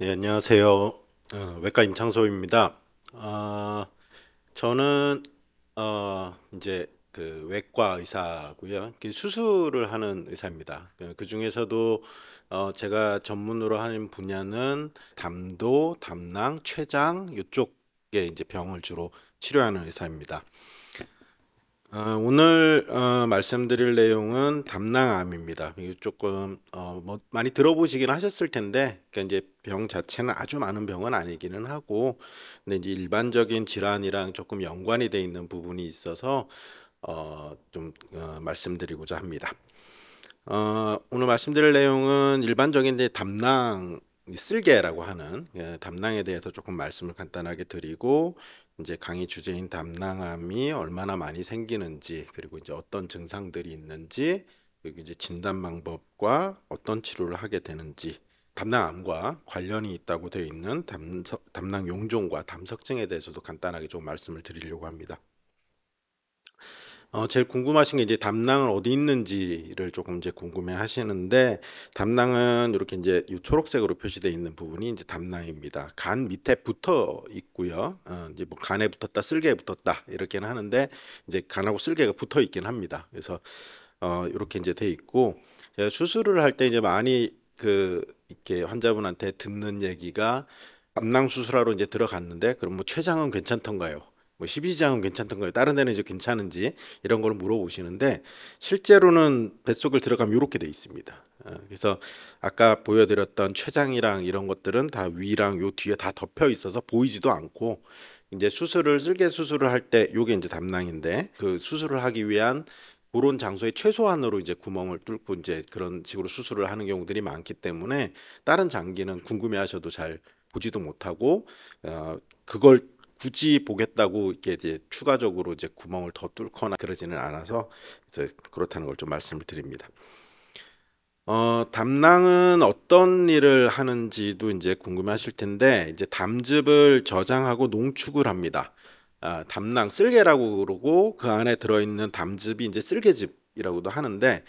네, 안녕하세요. 어, 외과 임창소입니다. 어, 아, 저는 어, 이제 그 외과 의사고요. 수술을 하는 의사입니다. 어, 그 중에서도 어, 제가 전문으로 하는 분야는 담도, 담낭, 췌장 이쪽에 이제 병을 주로 치료하는 의사입니다. 어, 오늘 어, 말씀드릴 내용은 담낭암입니다. 이게 조금 어, 뭐 많이 들어보시긴 하셨을 텐데, 그러니까 이제 병 자체는 아주 많은 병은 아니기는 하고, 근데 이제 일반적인 질환이랑 조금 연관이 돼 있는 부분이 있어서 어, 좀 어, 말씀드리고자 합니다. 어, 오늘 말씀드릴 내용은 일반적인 이제 담낭 쓸개라고 하는 예, 담낭에 대해서 조금 말씀을 간단하게 드리고 이제 강의 주제인 담낭암이 얼마나 많이 생기는지 그리고 이제 어떤 증상들이 있는지 그리고 이제 진단 방법과 어떤 치료를 하게 되는지 담낭암과 관련이 있다고 되어 있는 담석, 담낭 용종과 담석증에 대해서도 간단하게 좀 말씀을 드리려고 합니다. 어, 제일 궁금하신 게 이제 담낭은 어디 있는지를 조금 이제 궁금해 하시는데 담낭은 이렇게 이제 이 초록색으로 표시되어 있는 부분이 이제 담낭입니다. 간 밑에 붙어 있고요. 어, 이제 뭐 간에 붙었다, 쓸개에 붙었다 이렇게는 하는데 이제 간하고 쓸개가 붙어 있긴 합니다. 그래서 어, 이렇게 이제 돼 있고 수술을 할 때 이제 많이 그 이렇게 환자분한테 듣는 얘기가 담낭 수술하러 이제 들어갔는데 그럼 뭐 췌장은 괜찮던가요? 뭐 12시장은 괜찮던 거예요. 다른 데는 이제 괜찮은지 이런 걸 물어보시는데 실제로는 뱃속을 들어가면 이렇게 돼 있습니다. 어, 그래서 아까 보여드렸던 췌장이랑 이런 것들은 다 위랑 요 뒤에 다 덮여 있어서 보이지도 않고 이제 수술을 쓸개 수술을 할 때 요게 이제 담낭인데 그 수술을 하기 위한 그런 장소에 최소한으로 이제 구멍을 뚫고 이제 그런 식으로 수술을 하는 경우들이 많기 때문에 다른 장기는 궁금해하셔도 잘 보지도 못하고 어 그걸 굳이 보겠다고 이게 이제 추가적으로 이제 구멍을 더 뚫거나 그러지는 않아서 그렇다는 걸 좀 말씀을 드립니다. 어, 담낭은 어떤 일을 하는지도 이제 궁금하실 텐데 이제 담즙을 저장하고 농축을 합니다. 아, 담낭 쓸개라고 그러고 그 안에 들어있는 담즙이 이제 쓸개즙이라고도 하는데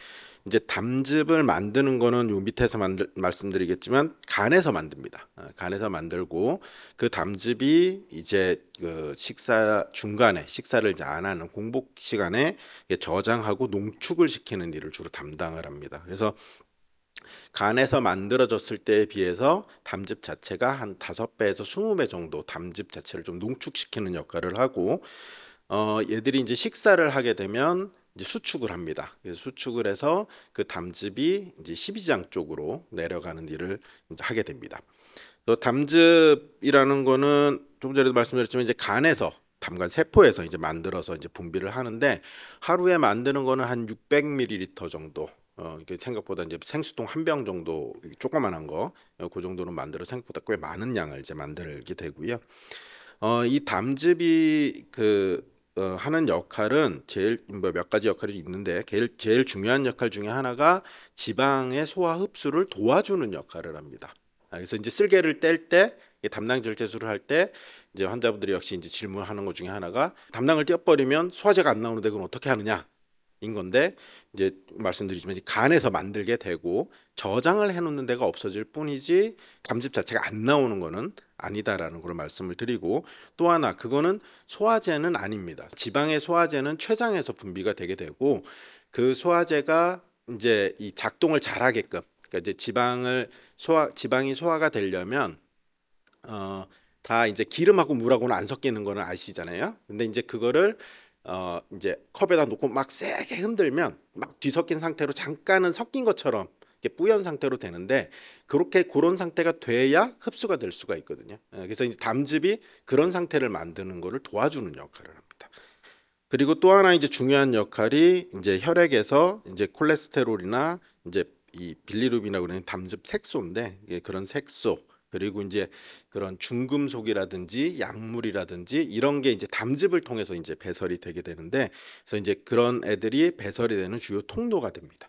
이제 담즙을 만드는 거는 요 밑에서 만들, 말씀드리겠지만 간에서 만듭니다. 아, 간에서 만들고 그 담즙이 이제 그 식사 중간에 식사를 이제 안 하는 공복 시간에 저장하고 농축을 시키는 일을 주로 담당을 합니다. 그래서 간에서 만들어졌을 때에 비해서 담즙 자체가 한 다섯 배에서 스무 배 정도 담즙 자체를 좀 농축시키는 역할을 하고 어 얘들이 이제 식사를 하게 되면 수축을 합니다. 그래서 수축을 해서 그 담즙이 이제 12장 쪽으로 내려가는 일을 하게 됩니다. 또 담즙이라는 거는 조금 전에도 말씀드렸지만 이제 간에서 담간 세포에서 이제 만들어서 이제 분비를 하는데 하루에 만드는 거는 한 600ml 정도 어, 이게 생각보다 이제 생수통 한 병 정도 조그만한 거, 어, 그 정도는 만들어 생각보다 꽤 많은 양을 이제 만들게 되고요. 어, 이 담즙이 그 어, 하는 역할은 제일 뭐몇 가지 역할이 있는데 제일, 제일 중요한 역할 중에 하나가 지방의 소화 흡수를 도와주는 역할을 합니다. 아, 그래서 이제 쓸개를 뗄때 담낭 절제술을 할 때 이제 환자분들이 역시 이제 질문하는 것 중에 하나가 담낭을 떼어버리면 소화제가 안 나오는데 그건 어떻게 하느냐 인 건데 이제 말씀드리지만 간에서 만들게 되고 저장을 해놓는 데가 없어질 뿐이지 감즙 자체가 안 나오는 거는 아니다라는 걸 말씀을 드리고 또 하나 그거는 소화제는 아닙니다. 지방의 소화제는 췌장에서 분비가 되게 되고 그 소화제가 이제 이 작동을 잘하게끔 그러니까 이제 지방을 소화 지방이 소화가 되려면 어 다 이제 기름하고 물하고는 안 섞이는 거는 아시잖아요. 근데 이제 그거를 어 이제 컵에다 놓고 막 세게 흔들면 막 뒤섞인 상태로 잠깐은 섞인 것처럼 이게 렇 뿌연 상태로 되는데 그렇게 그런 상태가 돼야 흡수가 될 수가 있거든요. 예, 그래서 이제 담즙이 그런 상태를 만드는 것을 도와주는 역할을 합니다. 그리고 또 하나 이제 중요한 역할이 이제 혈액에서 이제 콜레스테롤이나 이제 이 빌리루빈이라고 하는 담즙 색소인데 그런 색소 그리고 이제 그런 중금속이라든지 약물이라든지 이런 게 이제 담즙을 통해서 이제 배설이 되게 되는데 그래서 이제 그런 애들이 배설이 되는 주요 통로가 됩니다.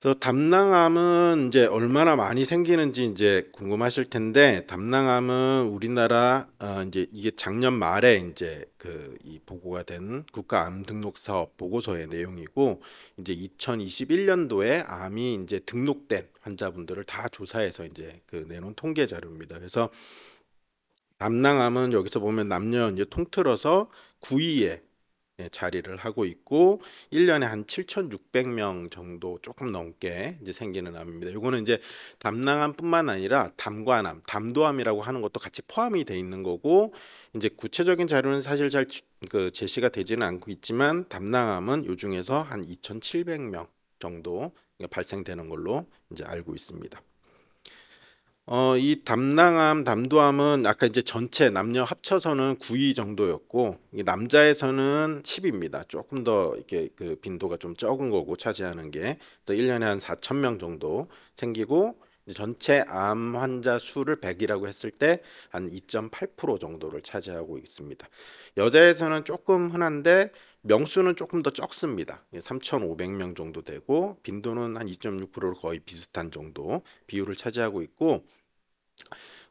그래서 담낭암은 이제 얼마나 많이 생기는지 이제 궁금하실 텐데 담낭암은 우리나라 어 이제 이게 작년 말에 이제 그 이 보고가 된 국가암 등록 사업 보고서의 내용이고 이제 2021년도에 암이 이제 등록된 환자분들을 다 조사해서 이제 그 내놓은 통계 자료입니다. 그래서 담낭암은 여기서 보면 남녀 이제 통틀어서 9위에 예, 자리를 하고 있고 1년에 한 7,600명 정도 조금 넘게 이제 생기는 암입니다. 요거는 이제 담낭암뿐만 아니라 담관암, 담도암이라고 하는 것도 같이 포함이 돼 있는 거고 이제 구체적인 자료는 사실 잘 그 제시가 되지는 않고 있지만 담낭암은 요 중에서 한 2,700명 정도 발생되는 걸로 이제 알고 있습니다. 어, 이 담낭암, 담도암은 아까 이제 전체 남녀 합쳐서는 9위 정도였고 이 남자에서는 10입니다. 조금 더 이렇게 그 빈도가 좀 적은 거고 차지하는 게또 1년에 한 4천 명 정도 생기고 이제 전체 암 환자 수를 100이라고 했을 때 한 2.8% 정도를 차지하고 있습니다. 여자에서는 조금 흔한데 명수는 조금 더 적습니다. 3,500명 예, 정도 되고 빈도는 한 2.6%로 거의 비슷한 정도 비율을 차지하고 있고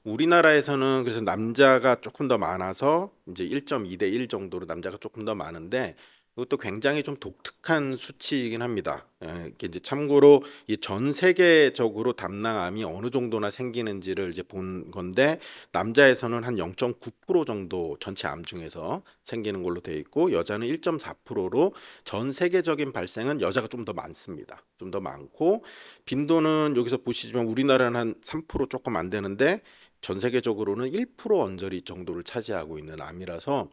우리나라에서는 그래서 남자가 조금 더 많아서 이제 1.2 대 1 정도로 남자가 조금 더 많은데 이것도 굉장히 좀 독특한 수치이긴 합니다. 예, 이제 참고로 이전 세계적으로 담낭암이 어느 정도나 생기는지를 이제 본 건데 남자에서는 한 0.9% 정도 전체 암 중에서 생기는 걸로 돼 있고 여자는 1.4%로 전 세계적인 발생은 여자가 좀 더 많습니다. 좀 더 많고 빈도는 여기서 보시지만 우리나라는 한 3% 조금 안 되는데 전 세계적으로는 1% 언저리 정도를 차지하고 있는 암이라서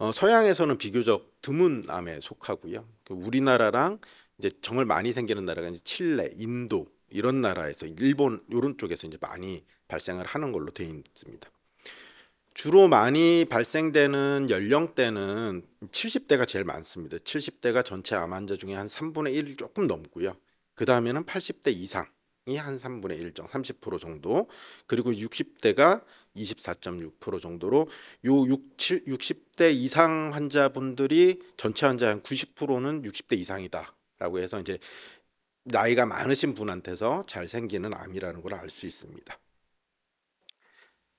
어, 서양에서는 비교적 드문 암에 속하고요. 그 우리나라랑 이제 정말 많이 생기는 나라가 이제 칠레, 인도 이런 나라에서 일본 이런 쪽에서 이제 많이 발생을 하는 걸로 돼 있습니다. 주로 많이 발생되는 연령대는 70대가 제일 많습니다. 70대가 전체 암 환자 중에 한 3분의 1 조금 넘고요. 그 다음에는 80대 이상이 한 3분의 1 정도, 30% 정도. 그리고 60대가 24.6% 정도로 요 67, 60대 이상 환자분들이 전체 환자 한 90%는 60대 이상이다라고 해서 이제 나이가 많으신 분한테서 잘 생기는 암이라는 걸 알 수 있습니다.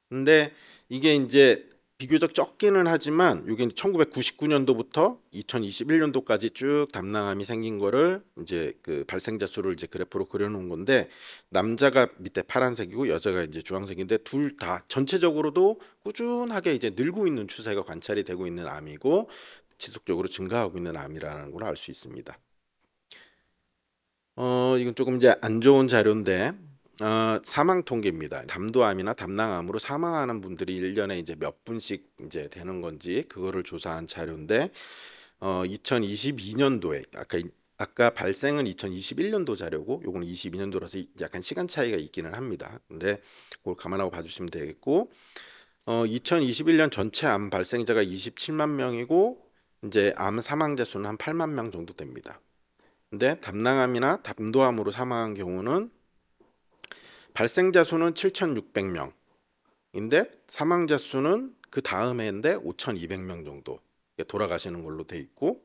근데 이게 이제 비교적 적기는 하지만 이게 1999년도부터 2021년도까지 쭉 담낭암이 생긴 거를 이제 그 발생자 수를 이제 그래프로 그려놓은 건데 남자가 밑에 파란색이고 여자가 이제 주황색인데 둘 다 전체적으로도 꾸준하게 이제 늘고 있는 추세가 관찰이 되고 있는 암이고 지속적으로 증가하고 있는 암이라는 걸 알 수 있습니다. 어 이건 조금 이제 안 좋은 자료인데 어, 사망 통계입니다. 담도암이나 담낭암으로 사망하는 분들이 일년에 이제 몇 분씩 이제 되는 건지 그거를 조사한 자료인데 어, 2022년도에 아까 아까 발생은 2021년도 자료고 요거는 22년도라서 약간 시간 차이가 있기는 합니다. 근데 그걸 감안하고 봐주시면 되겠고 어, 2021년 전체 암 발생자가 27만 명이고 이제 암 사망자 수는 한 8만 명 정도 됩니다. 근데 담낭암이나 담도암으로 사망한 경우는 발생자 수는 7,600명인데 사망자 수는 그 다음 해인데 5,200명 정도 돌아가시는 걸로 돼 있고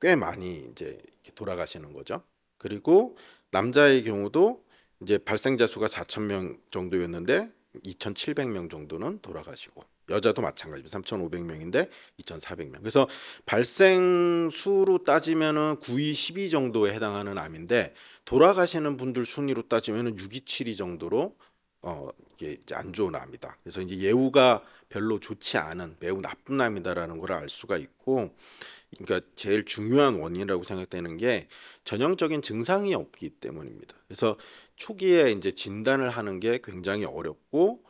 꽤 많이 이제 돌아가시는 거죠. 그리고 남자의 경우도 이제 발생자 수가 4,000명 정도였는데 2,700명 정도는 돌아가시고 여자도 마찬가지입니다. 3,500명인데 2,400명. 그래서 발생 수로 따지면은 9, 2, 12 정도에 해당하는 암인데 돌아가시는 분들 순위로 따지면은 6, 2, 7, 2 정도로 어 이게 안 좋은 암이다. 그래서 이제 예후가 별로 좋지 않은 매우 나쁜 암이다라는 걸 알 수가 있고 그러니까 제일 중요한 원인이라고 생각되는 게 전형적인 증상이 없기 때문입니다. 그래서 초기에 이제 진단을 하는 게 굉장히 어렵고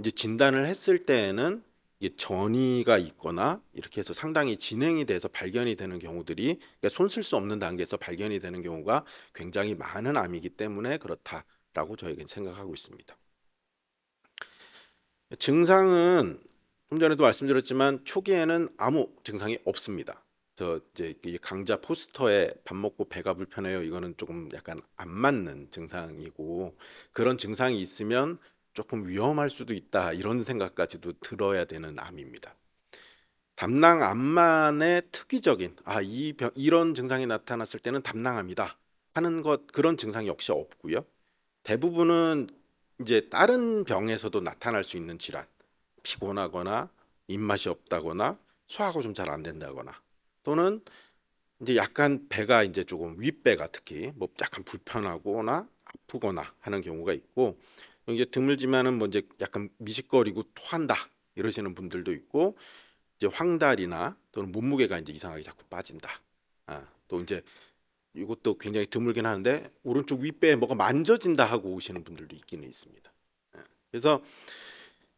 이제 진단을 했을 때에는 이게 전이가 있거나 이렇게 해서 상당히 진행이 돼서 발견이 되는 경우들이 그러니까 손쓸 수 없는 단계에서 발견이 되는 경우가 굉장히 많은 암이기 때문에 그렇다라고 저희는 생각하고 있습니다. 증상은 좀 전에도 말씀드렸지만 초기에는 아무 증상이 없습니다. 저 이제 강자 포스터에 밥 먹고 배가 불편해요. 이거는 조금 약간 안 맞는 증상이고 그런 증상이 있으면 조금 위험할 수도 있다 이런 생각까지도 들어야 되는 암입니다. 담낭 암만의 특이적인 아이 이런 증상이 나타났을 때는 담낭암이다 하는 것 그런 증상 역시 없고요. 대부분은 이제 다른 병에서도 나타날 수 있는 질환 피곤하거나 입맛이 없다거나 소화가 좀 잘 안 된다거나 또는 이제 약간 배가 이제 조금 윗배가 특히 뭐 약간 불편하거나 아프거나 하는 경우가 있고 이게 드물지만은 뭐 이제 약간 미식거리고 토한다 이러시는 분들도 있고 이제 황달이나 또는 몸무게가 이제 이상하게 자꾸 빠진다. 아, 또 이제 이것도 굉장히 드물긴 하는데 오른쪽 윗배에 뭐가 만져진다 하고 오시는 분들도 있기는 있습니다. 예. 그래서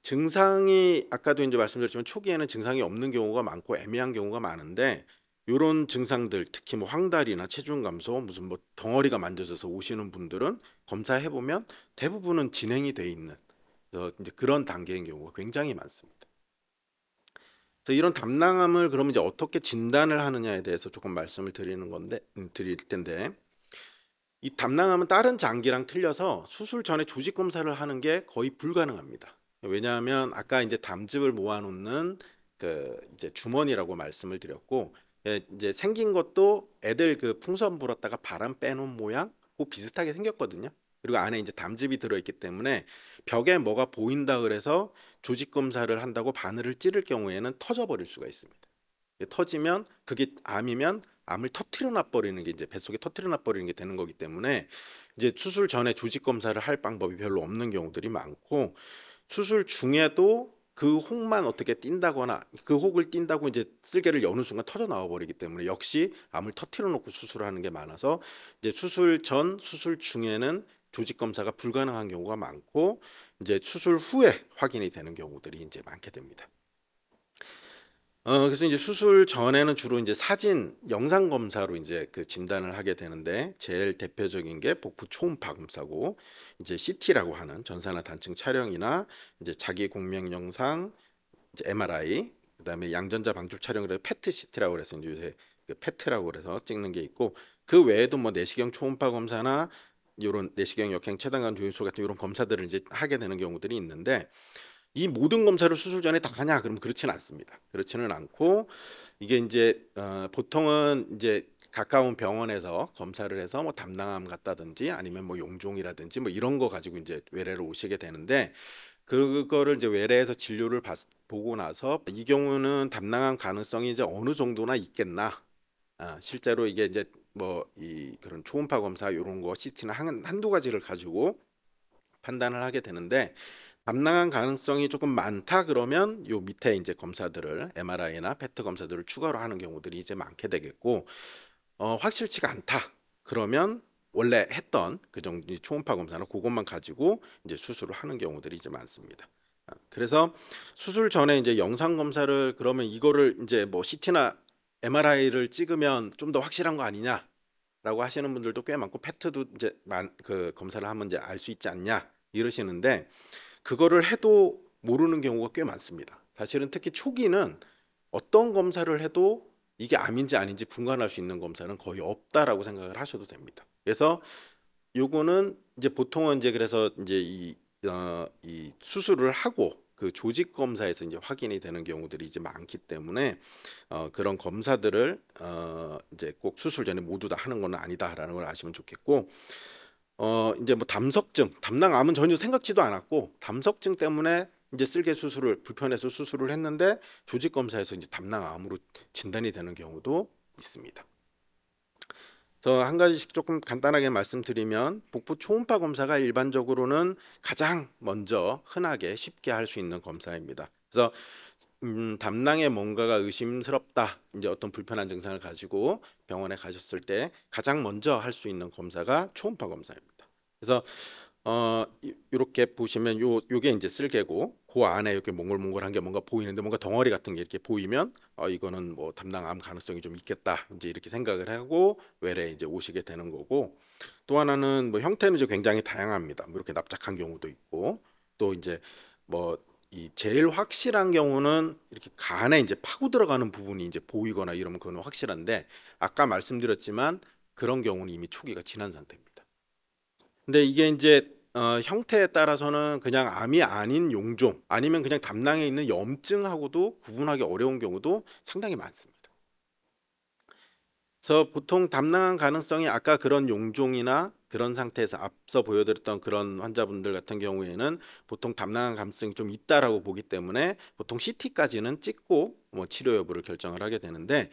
증상이 아까도 이제 말씀드렸지만 초기에는 증상이 없는 경우가 많고 애매한 경우가 많은데 요런 증상들 특히 뭐 황달이나 체중 감소 무슨 뭐 덩어리가 만져져서 오시는 분들은 검사해 보면 대부분은 진행이 돼 있는 그래서 이제 그런 단계인 경우가 굉장히 많습니다. 그래서 이런 담낭암을 그러면 이제 어떻게 진단을 하느냐에 대해서 조금 말씀을 드리는 건데 음, 드릴 텐데 이 담낭암은 다른 장기랑 틀려서 수술 전에 조직 검사를 하는 게 거의 불가능합니다. 왜냐하면 아까 이제 담즙을 모아놓는 그 이제 주머니라고 말씀을 드렸고 예, 이제 생긴 것도 애들 그 풍선 불었다가 바람 빼놓은 모양 하고 비슷하게 생겼거든요. 그리고 안에 이제 담즙이 들어있기 때문에 벽에 뭐가 보인다 그래서 조직 검사를 한다고 바늘을 찌를 경우에는 터져버릴 수가 있습니다. 터지면 그게 암이면 암을 터트려 놔버리는 게 이제 뱃속에 터트려 놔버리는 게 되는 거기 때문에 이제 수술 전에 조직 검사를 할 방법이 별로 없는 경우들이 많고 수술 중에도 그 혹만 어떻게 뛴다거나 그 혹을 뛴다고 이제 쓸개를 여는 순간 터져 나와 버리기 때문에 역시 암을 터트려 놓고 수술하는 게 많아서 이제 수술 전 수술 중에는 조직 검사가 불가능한 경우가 많고 이제 수술 후에 확인이 되는 경우들이 이제 많게 됩니다. 어, 그래서 이제 수술 전에는 주로 이제 사진, 영상 검사로 이제 그 진단을 하게 되는데 제일 대표적인 게 복부 초음파 검사고 이제 CT라고 하는 전산화 단층 촬영이나 이제 자기 공명 영상, 이제 MRI, 그다음에 양전자 방출 촬영을 페트 CT라고 그래서 이제 요새 그 페트라고 그래서 찍는 게 있고 그 외에도 뭐 내시경 초음파 검사나 요런 내시경 역행 최단관조인수 같은 이런 검사들을 이제 하게 되는 경우들이 있는데 이 모든 검사를 수술 전에 다 하냐? 그러면 그렇지는 않습니다. 그렇지는 않고 이게 이제 어, 보통은 이제 가까운 병원에서 검사를 해서 뭐 담낭암 같다든지 아니면 뭐 용종이라든지 뭐 이런 거 가지고 이제 외래를 오시게 되는데 그거를 이제 외래에서 진료를 봤, 보고 나서 이 경우는 담낭암 가능성이 이제 어느 정도나 있겠나? 아, 실제로 이게 이제 뭐 이 그런 초음파 검사 이런 거 CT나 한, 한두 가지를 가지고 판단을 하게 되는데 감당한 가능성이 조금 많다 그러면 요 밑에 이제 검사들을 MRI나 페트 검사들을 추가로 하는 경우들이 이제 많게 되겠고 어, 확실치가 않다 그러면 원래 했던 그 정도 초음파 검사나 그것만 가지고 이제 수술을 하는 경우들이 이제 많습니다. 아, 그래서 수술 전에 이제 영상 검사를 그러면 이거를 이제 뭐 CT나 MRI를 찍으면 좀 더 확실한 거 아니냐 라고 하시는 분들도 꽤 많고 페트도 이제 만, 그 검사를 하면 이제 알 수 있지 않냐 이러시는데 그거를 해도 모르는 경우가 꽤 많습니다. 사실은 특히 초기는 어떤 검사를 해도 이게 암인지 아닌지 분간할 수 있는 검사는 거의 없다라고 생각을 하셔도 됩니다. 그래서 요거는 이제 보통은 이제 그래서 이제 이, 어, 이 수술을 하고 그 조직 검사에서 이제 확인이 되는 경우들이 이제 많기 때문에 어, 그런 검사들을 어, 이제 꼭 수술 전에 모두 다 하는 건 아니다라는 걸 아시면 좋겠고 어 이제 뭐 담석증, 담낭암은 전혀 생각지도 않았고 담석증 때문에 이제 쓸개 수술을 불편해서 수술을 했는데 조직 검사에서 이제 담낭암으로 진단이 되는 경우도 있습니다. 그래서 한 가지씩 조금 간단하게 말씀드리면 복부 초음파 검사가 일반적으로는 가장 먼저 흔하게 쉽게 할 수 있는 검사입니다. 그래서 음, 담낭에 뭔가가 의심스럽다 이제 어떤 불편한 증상을 가지고 병원에 가셨을 때 가장 먼저 할 수 있는 검사가 초음파 검사입니다. 그래서 어 이렇게 보시면 요 요게 이제 쓸개고 그 안에 이렇게 몽글몽글한 게 뭔가 보이는데 뭔가 덩어리 같은 게 이렇게 보이면 어 이거는 뭐 담낭암 가능성이 좀 있겠다 이제 이렇게 생각을 하고 외래 이제 오시게 되는 거고 또 하나는 뭐 형태는 이제 굉장히 다양합니다. 뭐 이렇게 납작한 경우도 있고 또 이제 뭐 이 제일 확실한 경우는 이렇게 간에 이제 파고 들어가는 부분이 이제 보이거나 이러면 그건 확실한데 아까 말씀드렸지만 그런 경우는 이미 초기가 지난 상태입니다. 근데 이게 이제 어, 형태에 따라서는 그냥 암이 아닌 용종 아니면 그냥 담낭에 있는 염증하고도 구분하기 어려운 경우도 상당히 많습니다. 그래서 보통 담낭 가능성이 아까 그런 용종이나 그런 상태에서 앞서 보여드렸던 그런 환자분들 같은 경우에는 보통 담낭 가능성이 좀 있다라고 보기 때문에 보통 CT까지는 찍고 뭐 치료 여부를 결정을 하게 되는데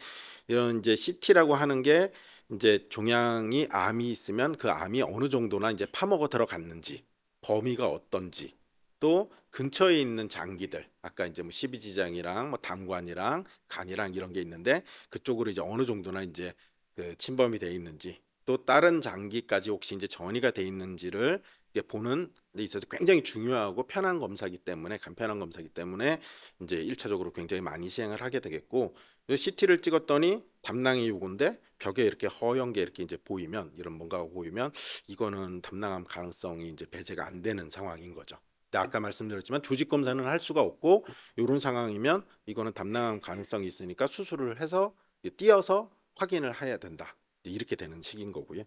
이런 이제 CT라고 하는 게 이제 종양이 암이 있으면 그 암이 어느 정도나 이제 파먹어 들어갔는지 범위가 어떤지 또 근처에 있는 장기들 아까 이제 뭐 십이지장이랑 뭐 당관이랑 간이랑 이런 게 있는데 그쪽으로 이제 어느 정도나 이제 그 침범이 돼 있는지 또 다른 장기까지 혹시 이제 전이가 돼 있는지를 보는 데 있어서 굉장히 중요하고 편한 검사기 때문에 간편한 검사기 때문에 이제 일차적으로 굉장히 많이 시행을 하게 되겠고 CT를 찍었더니 담낭이 요건데 벽에 이렇게 허연 게 이렇게 이제 보이면 이런 뭔가가 보이면 이거는 담낭암 가능성이 이제 배제가 안 되는 상황인 거죠. 근데 아까 말씀드렸지만 조직 검사는 할 수가 없고 이런 상황이면 이거는 담낭암 가능성이 있으니까 수술을 해서 띄어서 확인을 해야 된다. 이렇게 되는 식인 거고요.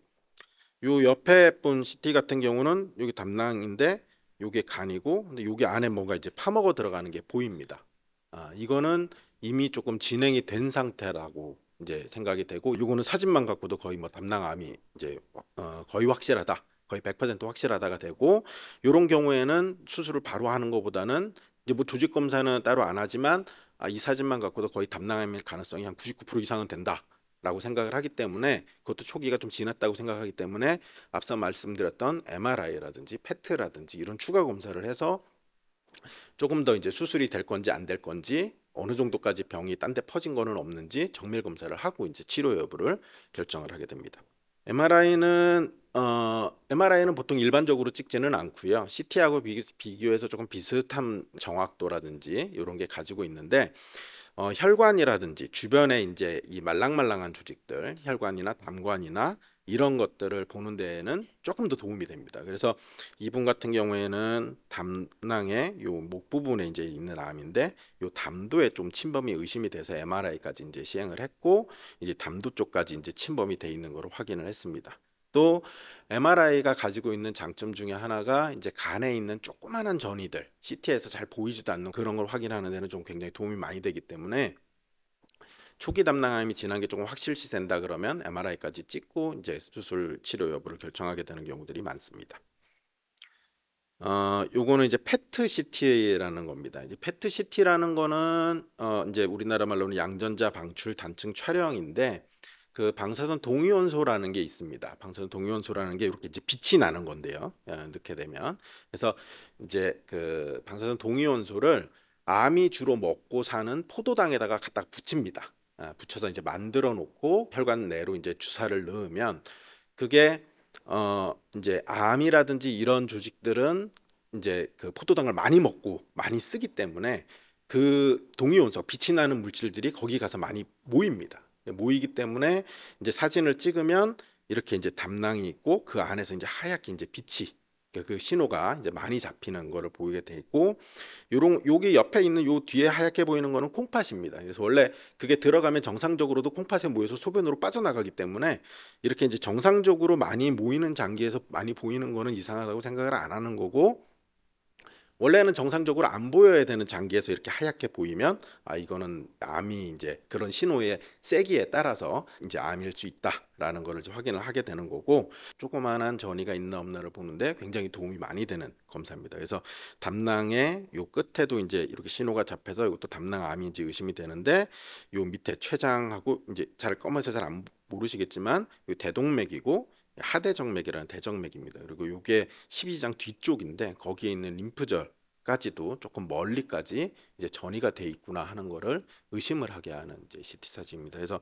요 옆에 분 CT 같은 경우는 여기 담낭인데 요게 간이고 근데 요게 안에 뭔가 이제 파먹어 들어가는 게 보입니다. 아, 이거는 이미 조금 진행이 된 상태라고 이제 생각이 되고 요거는 사진만 갖고도 거의 뭐 담낭암이 이제 어, 거의 확실하다. 거의 100% 확실하다가 되고 요런 경우에는 수술을 바로 하는 것보다는 이제 뭐 조직 검사는 따로 안 하지만 아, 이 사진만 갖고도 거의 담낭암일 가능성이 한99% 이상은 된다. 라고 생각을 하기 때문에 그것도 초기가 좀 지났다고 생각하기 때문에 앞서 말씀드렸던 MRI라든지 PET라든지 이런 추가 검사를 해서 조금 더 이제 수술이 될 건지 안 될 건지 어느 정도까지 병이 딴 데 퍼진 거는 없는지 정밀 검사를 하고 이제 치료 여부를 결정을 하게 됩니다. MRI는 어, MRI는 보통 일반적으로 찍지는 않고요. CT하고 비교, 해서 조금 비슷한 정확도라든지 이런 게 가지고 있는데 어, 혈관이라든지 주변에 이제 이 말랑말랑한 조직들, 혈관이나 담관이나 이런 것들을 보는 데에는 조금 더 도움이 됩니다. 그래서 이분 같은 경우에는 담낭의 요목 부분에 이제 있는 암인데 요 담도에 좀 침범이 의심이 돼서 MRI까지 이제 시행을 했고 이제 담도 쪽까지 이제 침범이 돼 있는 걸 확인을 했습니다. 또 MRI가 가지고 있는 장점 중에 하나가 이제 간에 있는 조그마한 전이들 CT에서 잘 보이지도 않는 그런 걸 확인하는 데는 좀 굉장히 도움이 많이 되기 때문에 초기 담낭암이 지난 게 조금 확실시 된다 그러면 MRI까지 찍고 이제 수술 치료 여부를 결정하게 되는 경우들이 많습니다. 어, 요거는 이제 페트 CT라는 겁니다. 이제 페트 CT라는 거는 어, 이제 우리나라 말로는 양전자 방출 단층 촬영인데 그 방사선 동위원소라는 게 있습니다. 방사선 동위원소라는 게 이렇게 이제 빛이 나는 건데요. 이렇게 예, 되면 그래서 이제 그 방사선 동위원소를 암이 주로 먹고 사는 포도당에다가 갖다 붙입니다. 아, 붙여서 이제 만들어 놓고 혈관 내로 이제 주사를 넣으면 그게 어 이제 암이라든지 이런 조직들은 이제 그 포도당을 많이 먹고 많이 쓰기 때문에 그 동위원소 빛이 나는 물질들이 거기 가서 많이 모입니다. 모이기 때문에 이제 사진을 찍으면 이렇게 이제 담낭이 있고 그 안에서 이제 하얗게 이제 빛이 그, 그 신호가 이제 많이 잡히는 것을 보이게 돼 있고 요런 요게 옆에 있는 요 뒤에 하얗게 보이는 거는 콩팥입니다. 그래서 원래 그게 들어가면 정상적으로도 콩팥에 모여서 소변으로 빠져나가기 때문에 이렇게 이제 정상적으로 많이 모이는 장기에서 많이 보이는 거는 이상하다고 생각을 안 하는 거고 원래는 정상적으로 안 보여야 되는 장기에서 이렇게 하얗게 보이면 아 이거는 암이 이제 그런 신호의 세기에 따라서 이제 암일 수 있다라는 거를 확인을 하게 되는 거고 조그마한 전이가 있나 없나를 보는데 굉장히 도움이 많이 되는 검사입니다. 그래서 담낭의 요 끝에도 이제 이렇게 신호가 잡혀서 이것도 담낭 암인지 의심이 되는데 요 밑에 췌장하고 이제 잘 검은색 잘안 모르시겠지만 요 대동맥이고 하대정맥이라는 대정맥입니다. 그리고 이게 12장 뒤쪽인데 거기에 있는 림프절 까지도 조금 멀리까지 이제 전이가 돼 있구나 하는 거를 의심을 하게 하는 이제 CT 사진입니다. 그래서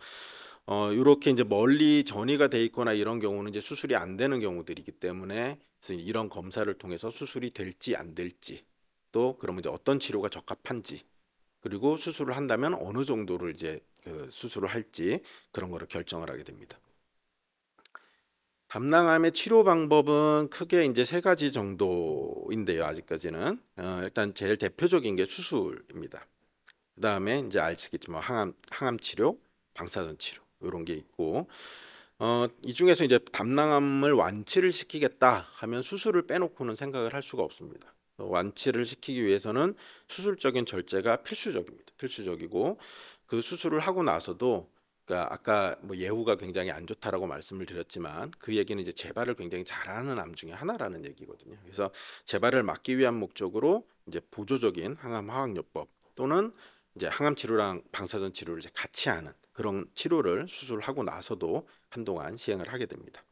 어 이렇게 이제 멀리 전이가 돼 있거나 이런 경우는 이제 수술이 안 되는 경우들이기 때문에 이런 검사를 통해서 수술이 될지 안 될지 또 그러면 이제 어떤 치료가 적합한지 그리고 수술을 한다면 어느 정도를 이제 그 수술을 할지 그런 거를 결정을 하게 됩니다. 담낭암의 치료 방법은 크게 이제 세 가지 정도인데요. 아직까지는 어, 일단 제일 대표적인 게 수술입니다. 그 다음에 이제 아시겠지만 뭐 항암 항암 치료, 방사선 치료 이런 게 있고 어, 이 중에서 이제 담낭암을 완치를 시키겠다 하면 수술을 빼놓고는 생각을 할 수가 없습니다. 완치를 시키기 위해서는 수술적인 절제가 필수적입니다. 필수적이고 그 수술을 하고 나서도 그러니까 아까 뭐 예후가 굉장히 안 좋다라고 말씀을 드렸지만 그 얘기는 이제 재발을 굉장히 잘하는 암 중에 하나라는 얘기거든요. 그래서 재발을 막기 위한 목적으로 이제 보조적인 항암 화학요법 또는 이제 항암 치료랑 방사선 치료를 이제 같이 하는 그런 치료를 수술하고 나서도 한동안 시행을 하게 됩니다.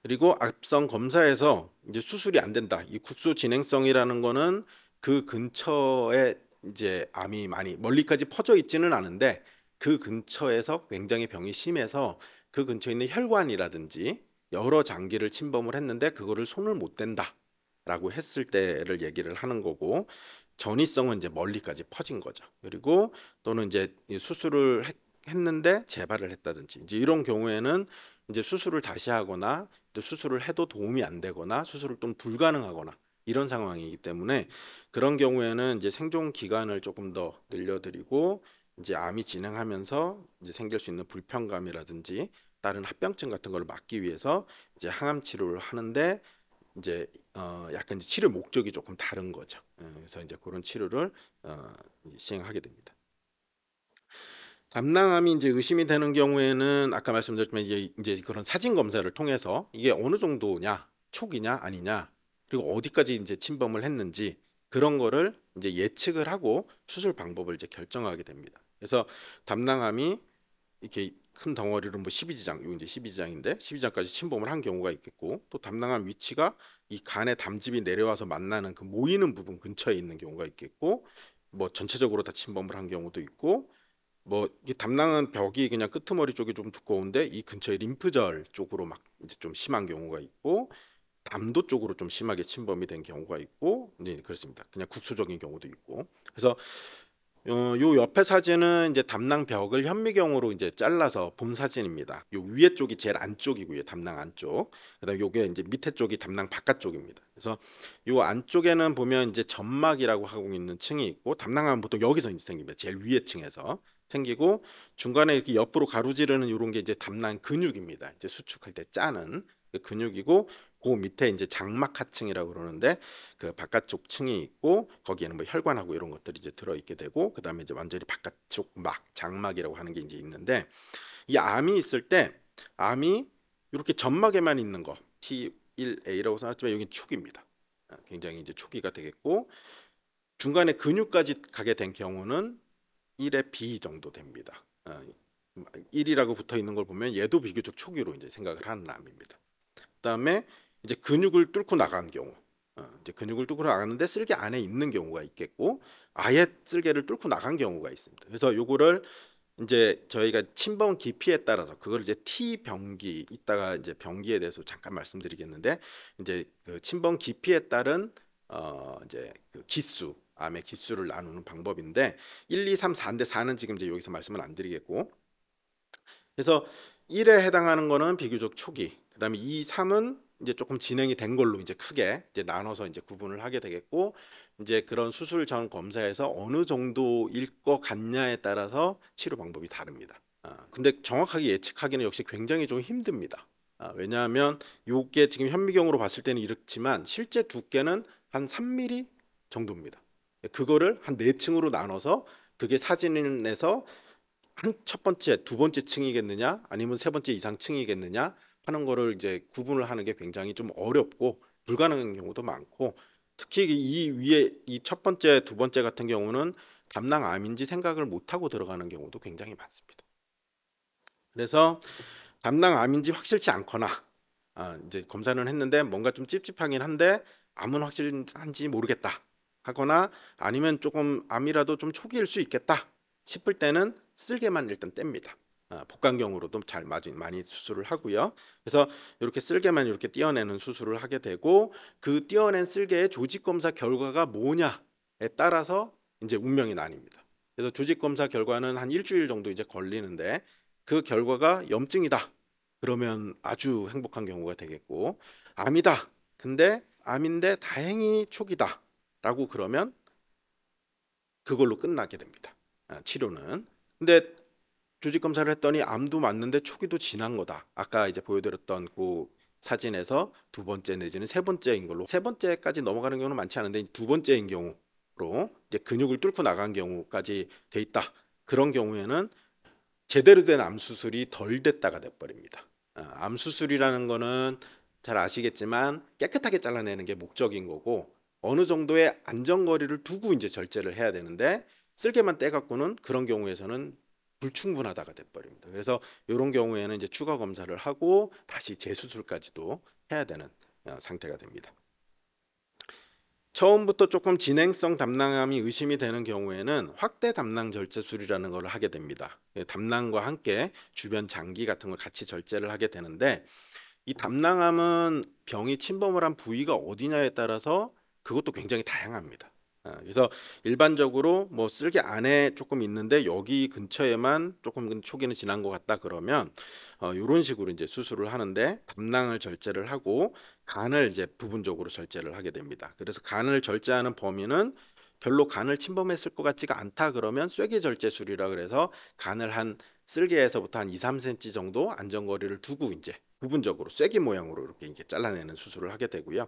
그리고 앞선 검사에서 이제 수술이 안 된다. 이 국소 진행성이라는 거는 그 근처에 이제 암이 많이 멀리까지 퍼져 있지는 않은데 그 근처에서 굉장히 병이 심해서 그 근처에 있는 혈관이라든지 여러 장기를 침범을 했는데 그거를 손을 못 댄다 라고 했을 때를 얘기를 하는 거고 전이성은 이제 멀리까지 퍼진 거죠. 그리고 또는 이제 수술을 했, 했는데 재발을 했다든지 이제 이런 경우에는 이제 수술을 다시 하거나 또 수술을 해도 도움이 안 되거나 수술을 좀 불가능하거나 이런 상황이기 때문에 그런 경우에는 이제 생존 기간을 조금 더 늘려드리고 이제 암이 진행하면서 이제 생길 수 있는 불편감이라든지 다른 합병증 같은 걸 막기 위해서 이제 항암 치료를 하는데 이제 어 약간 이제 치료 목적이 조금 다른 거죠. 예, 그래서 이제 그런 치료를 어 시행하게 됩니다. 담낭암이 이제 의심이 되는 경우에는 아까 말씀드렸지만 이제, 그런 사진 검사를 통해서 이게 어느 정도냐 초기냐 아니냐 그리고 어디까지 이제 침범을 했는지 그런 거를 이제 예측을 하고 수술 방법을 이제 결정하게 됩니다. 그래서 담낭암이 이렇게 큰 덩어리로 뭐 12지장, 요 이제 12지장인데 12장까지 침범을 한 경우가 있겠고 또 담낭암 위치가 이 간의 담즙이 내려와서 만나는 그 모이는 부분 근처에 있는 경우가 있겠고 뭐 전체적으로 다 침범을 한 경우도 있고 뭐이 담낭은 벽이 그냥 끄트머리 쪽이 좀 두꺼운데 이 근처에 림프절 쪽으로 막 이제 좀 심한 경우가 있고 담도 쪽으로 좀 심하게 침범이 된 경우가 있고 네 그렇습니다. 그냥 국소적인 경우도 있고 그래서 어, 요 옆에 사진은 이제 담낭 벽을 현미경으로 이제 잘라서 본 사진입니다. 요 위에 쪽이 제일 안쪽이고요. 담낭 안쪽. 그다음 요게 이제 밑에 쪽이 담낭 바깥쪽입니다. 그래서 요 안쪽에는 보면 이제 점막이라고 하고 있는 층이 있고 담낭은 보통 여기서 이제 생깁니다. 제일 위에 층에서 생기고 중간에 이렇게 옆으로 가로지르는 요런 게 이제 담낭 근육입니다. 이제 수축할 때 짜는 그 근육이고 그 밑에 이제 장막하층이라고 그러는데 그 바깥쪽 층이 있고 거기에는 뭐 혈관하고 이런 것들이 이제 들어 있게 되고 그다음에 이제 완전히 바깥쪽 막 장막이라고 하는 게 이제 있는데 이 암이 있을 때 암이 이렇게 점막에만 있는 거 T1A라고 써놨지만 여기 초기입니다. 아, 굉장히 이제 초기가 되겠고 중간에 근육까지 가게 된 경우는 1에 B 정도 됩니다. 1이라고 아, 붙어 있는 걸 보면 얘도 비교적 초기로 이제 생각을 하는 암입니다. 그다음에 이제 근육을 뚫고 나간 경우 어, 이제 근육을 뚫고 나갔는데 쓸개 안에 있는 경우가 있겠고 아예 쓸개를 뚫고 나간 경우가 있습니다. 그래서 요거를 이제 저희가 침범 깊이에 따라서 그걸 이제 T 병기 이따가 이제 병기에 대해서 잠깐 말씀드리겠는데 이제 그 침범 깊이에 따른 어 이제 그 기수 암의 기수를 나누는 방법인데 1, 2, 3, 4인데 4는 지금 이제 여기서 말씀을안 드리겠고 그래서 1에 해당하는 거는 비교적 초기 그다음에 이 3은 이제 조금 진행이 된 걸로 이제 크게 이제 나눠서 이제 구분을 하게 되겠고 이제 그런 수술 전 검사에서 어느 정도일 것 같냐에 따라서 치료 방법이 다릅니다. 아, 근데 정확하게 예측하기는 역시 굉장히 좀 힘듭니다. 아, 왜냐하면 요게 지금 현미경으로 봤을 때는 이렇지만 실제 두께는 한 3mm 정도입니다. 그거를 한 네 층으로 나눠서 그게 사진에서 한 첫 번째, 두 번째 층이겠느냐, 아니면 세 번째 이상 층이겠느냐 하는 거를 이제 구분을 하는 게 굉장히 좀 어렵고 불가능한 경우도 많고 특히 이 위에 이 첫 번째 두 번째 같은 경우는 담낭암인지 생각을 못 하고 들어가는 경우도 굉장히 많습니다. 그래서 담낭암인지 확실치 않거나 아, 이제 검사는 했는데 뭔가 좀 찝찝하긴 한데 암은 확실한지 모르겠다 하거나 아니면 조금 암이라도 좀 초기일 수 있겠다 싶을 때는 쓸개만 일단 뗍니다. 어, 복강경으로도 잘 맞은 많이 수술을 하고요. 그래서 이렇게 쓸개만 이렇게 띄어내는 수술을 하게 되고 그 띄어낸 쓸개의 조직 검사 결과가 뭐냐에 따라서 이제 운명이 나뉩니다. 그래서 조직 검사 결과는 한 일주일 정도 이제 걸리는데 그 결과가 염증이다. 그러면 아주 행복한 경우가 되겠고 암이다. 근데 암인데 다행히 초기다라고 그러면 그걸로 끝나게 됩니다. 아, 치료는. 근데 조직 검사를 했더니 암도 맞는데 초기도 지난 거다. 아까 이제 보여드렸던 그 사진에서 두 번째 내지는 세 번째인 걸로 세 번째까지 넘어가는 경우는 많지 않은데 두 번째인 경우로 이제 근육을 뚫고 나간 경우까지 돼 있다. 그런 경우에는 제대로 된 암 수술이 덜 됐다가 돼 버립니다. 아, 암 수술이라는 거는 잘 아시겠지만 깨끗하게 잘라내는 게 목적인 거고 어느 정도의 안정거리를 두고 이제 절제를 해야 되는데 쓸개만 떼갖고는 그런 경우에서는 불충분하다가 돼버립니다. 그래서 이런 경우에는 이제 추가 검사를 하고 다시 재수술까지도 해야 되는 어, 상태가 됩니다. 처음부터 조금 진행성 담낭암이 의심이 되는 경우에는 확대 담낭 절제술이라는 걸 하게 됩니다. 예, 담낭과 함께 주변 장기 같은 걸 같이 절제를 하게 되는데 이 담낭암은 병이 침범을 한 부위가 어디냐에 따라서 그것도 굉장히 다양합니다. 아, 그래서 일반적으로 뭐 쓸개 안에 조금 있는데 여기 근처에만 조금 초기는 지난 것 같다 그러면 어, 이런 식으로 이제 수술을 하는데 담낭을 절제를 하고 간을 이제 부분적으로 절제를 하게 됩니다. 그래서 간을 절제하는 범위는 별로 간을 침범했을 것 같지가 않다 그러면 쐐기 절제술이라 그래서 간을 한 쓸개에서부터 한 2, 3cm 정도 안전거리를 두고 이제 부분적으로 쐐기 모양으로 이렇게 이렇게 잘라내는 수술을 하게 되고요.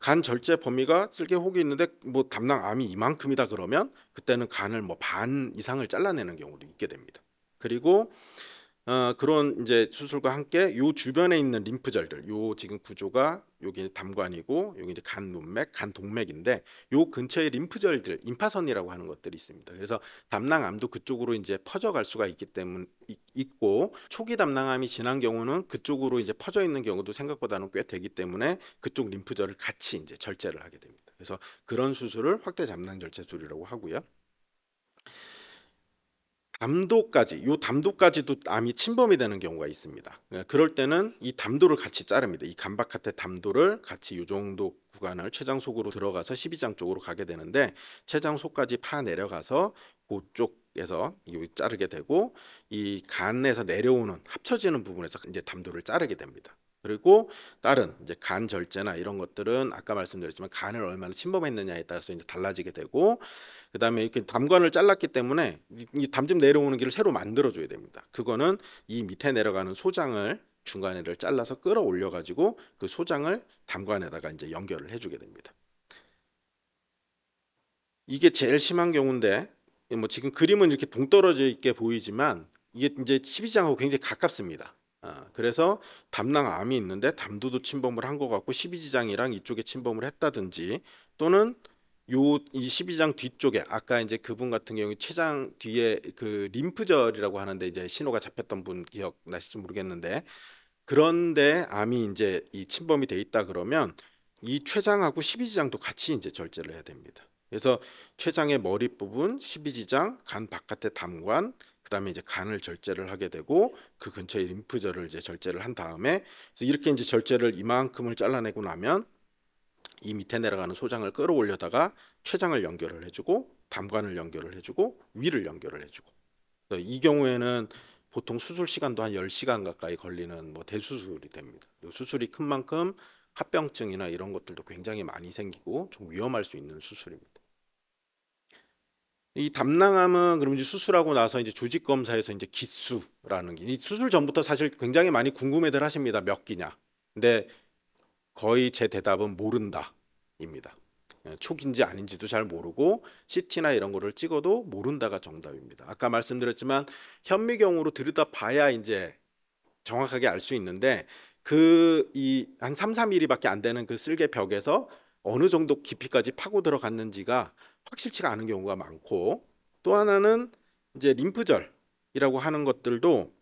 간 절제 범위가 쓸개 혹이 있는데 뭐 담낭 암이 이만큼이다 그러면 그때는 간을 뭐 반 이상을 잘라내는 경우도 있게 됩니다. 그리고 어, 그런 이제 수술과 함께 요 주변에 있는 림프절들, 요 지금 구조가 여기 담관이고 여기 이제 간 문맥, 간 동맥인데 요 근처에 림프절들, 임파선이라고 하는 것들이 있습니다. 그래서 담낭암도 그쪽으로 이제 퍼져갈 수가 있기 때문 있고 초기 담낭암이 지난 경우는 그쪽으로 이제 퍼져 있는 경우도 생각보다는 꽤 되기 때문에 그쪽 림프절을 같이 이제 절제를 하게 됩니다. 그래서 그런 수술을 확대 담낭 절제술이라고 하고요. 담도까지 요 담도까지도 암이 침범이 되는 경우가 있습니다. 예, 그럴 때는 이 담도를 같이 자릅니다. 이감박카테 담도를 같이 요 정도 구간을 췌장속으로 들어가서 12장 쪽으로 가게 되는데 췌장속까지 파 내려가서 그쪽에서 자르게 되고 이 간에서 내려오는 합쳐지는 부분에서 이제 담도를 자르게 됩니다. 그리고 다른 이제 간 절제나 이런 것들은 아까 말씀드렸지만 간을 얼마나 침범했느냐에 따라서 이제 달라지게 되고 그다음에 이렇게 담관을 잘랐기 때문에 이 담즙 내려오는 길을 새로 만들어 줘야 됩니다. 그거는 이 밑에 내려가는 소장을 중간에를 잘라서 끌어올려 가지고 그 소장을 담관에다가 이제 연결을 해 주게 됩니다. 이게 제일 심한 경우인데 뭐 지금 그림은 이렇게 동떨어져 있게 보이지만 이게 이제 12장하고 굉장히 가깝습니다. 아, 그래서 담낭암이 있는데 담두도 침범을 한 것 같고 12지장이랑 이쪽에 침범을 했다든지 또는 요이 12장 뒤쪽에 아까 이제 그분 같은 경우 췌장 뒤에 그 림프절이라고 하는데 이제 신호가 잡혔던 분 기억나실지 모르겠는데 그런데 암이 이제 이 침범이 돼 있다 그러면 이 췌장하고 12지장도 같이 이제 절제를 해야 됩니다. 그래서 췌장의 머리 부분, 12지장, 간 바깥의 담관, 그다음에 이제 간을 절제를 하게 되고 그 근처에 림프절을 이제 절제를 한 다음에 그래서 이렇게 이제 절제를 이만큼을 잘라내고 나면 이 밑에 내려가는 소장을 끌어올려다가 췌장을 연결을 해주고 담관을 연결을 해주고 위를 연결을 해주고 이 경우에는 보통 수술 시간도 한 열시간 가까이 걸리는 뭐 대수술이 됩니다. 수술이 큰 만큼 합병증이나 이런 것들도 굉장히 많이 생기고 좀 위험할 수 있는 수술입니다. 이 담낭암은 그럼 이제 수술하고 나서 이제 조직 검사에서 이제 기수라는 게 이 수술 전부터 사실 굉장히 많이 궁금해들 하십니다. 몇 기냐. 근데 거의 제 대답은 모른다입니다. 초기인지 예, 아닌지도 잘 모르고 CT나 이런 거를 찍어도 모른다가 정답입니다. 아까 말씀드렸지만 현미경으로 들여다봐야 이제 정확하게 알 수 있는데 그 이 한 3, 4mm밖에 안 되는 그 쓸개 벽에서 어느 정도 깊이까지 파고 들어갔는지가 확실치가 않은 경우가 많고 또 하나는 이제 림프절이라고 하는 것들도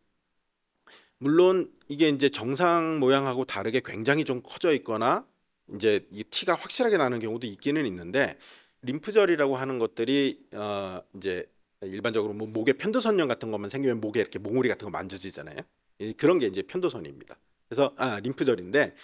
물론 이게 이제 정상 모양하고 다르게 굉장히 좀 커져 있거나 이제 이 티가 확실하게 나는 경우도 있기는 있는데 림프절이라고 하는 것들이 어 이제 일반적으로 뭐 목에 편도선염 같은 것만 생기면 목에 이렇게 몽우리 같은 거 만져지잖아요. 그런 게 이제 편도선입니다. 그래서 아 림프절인데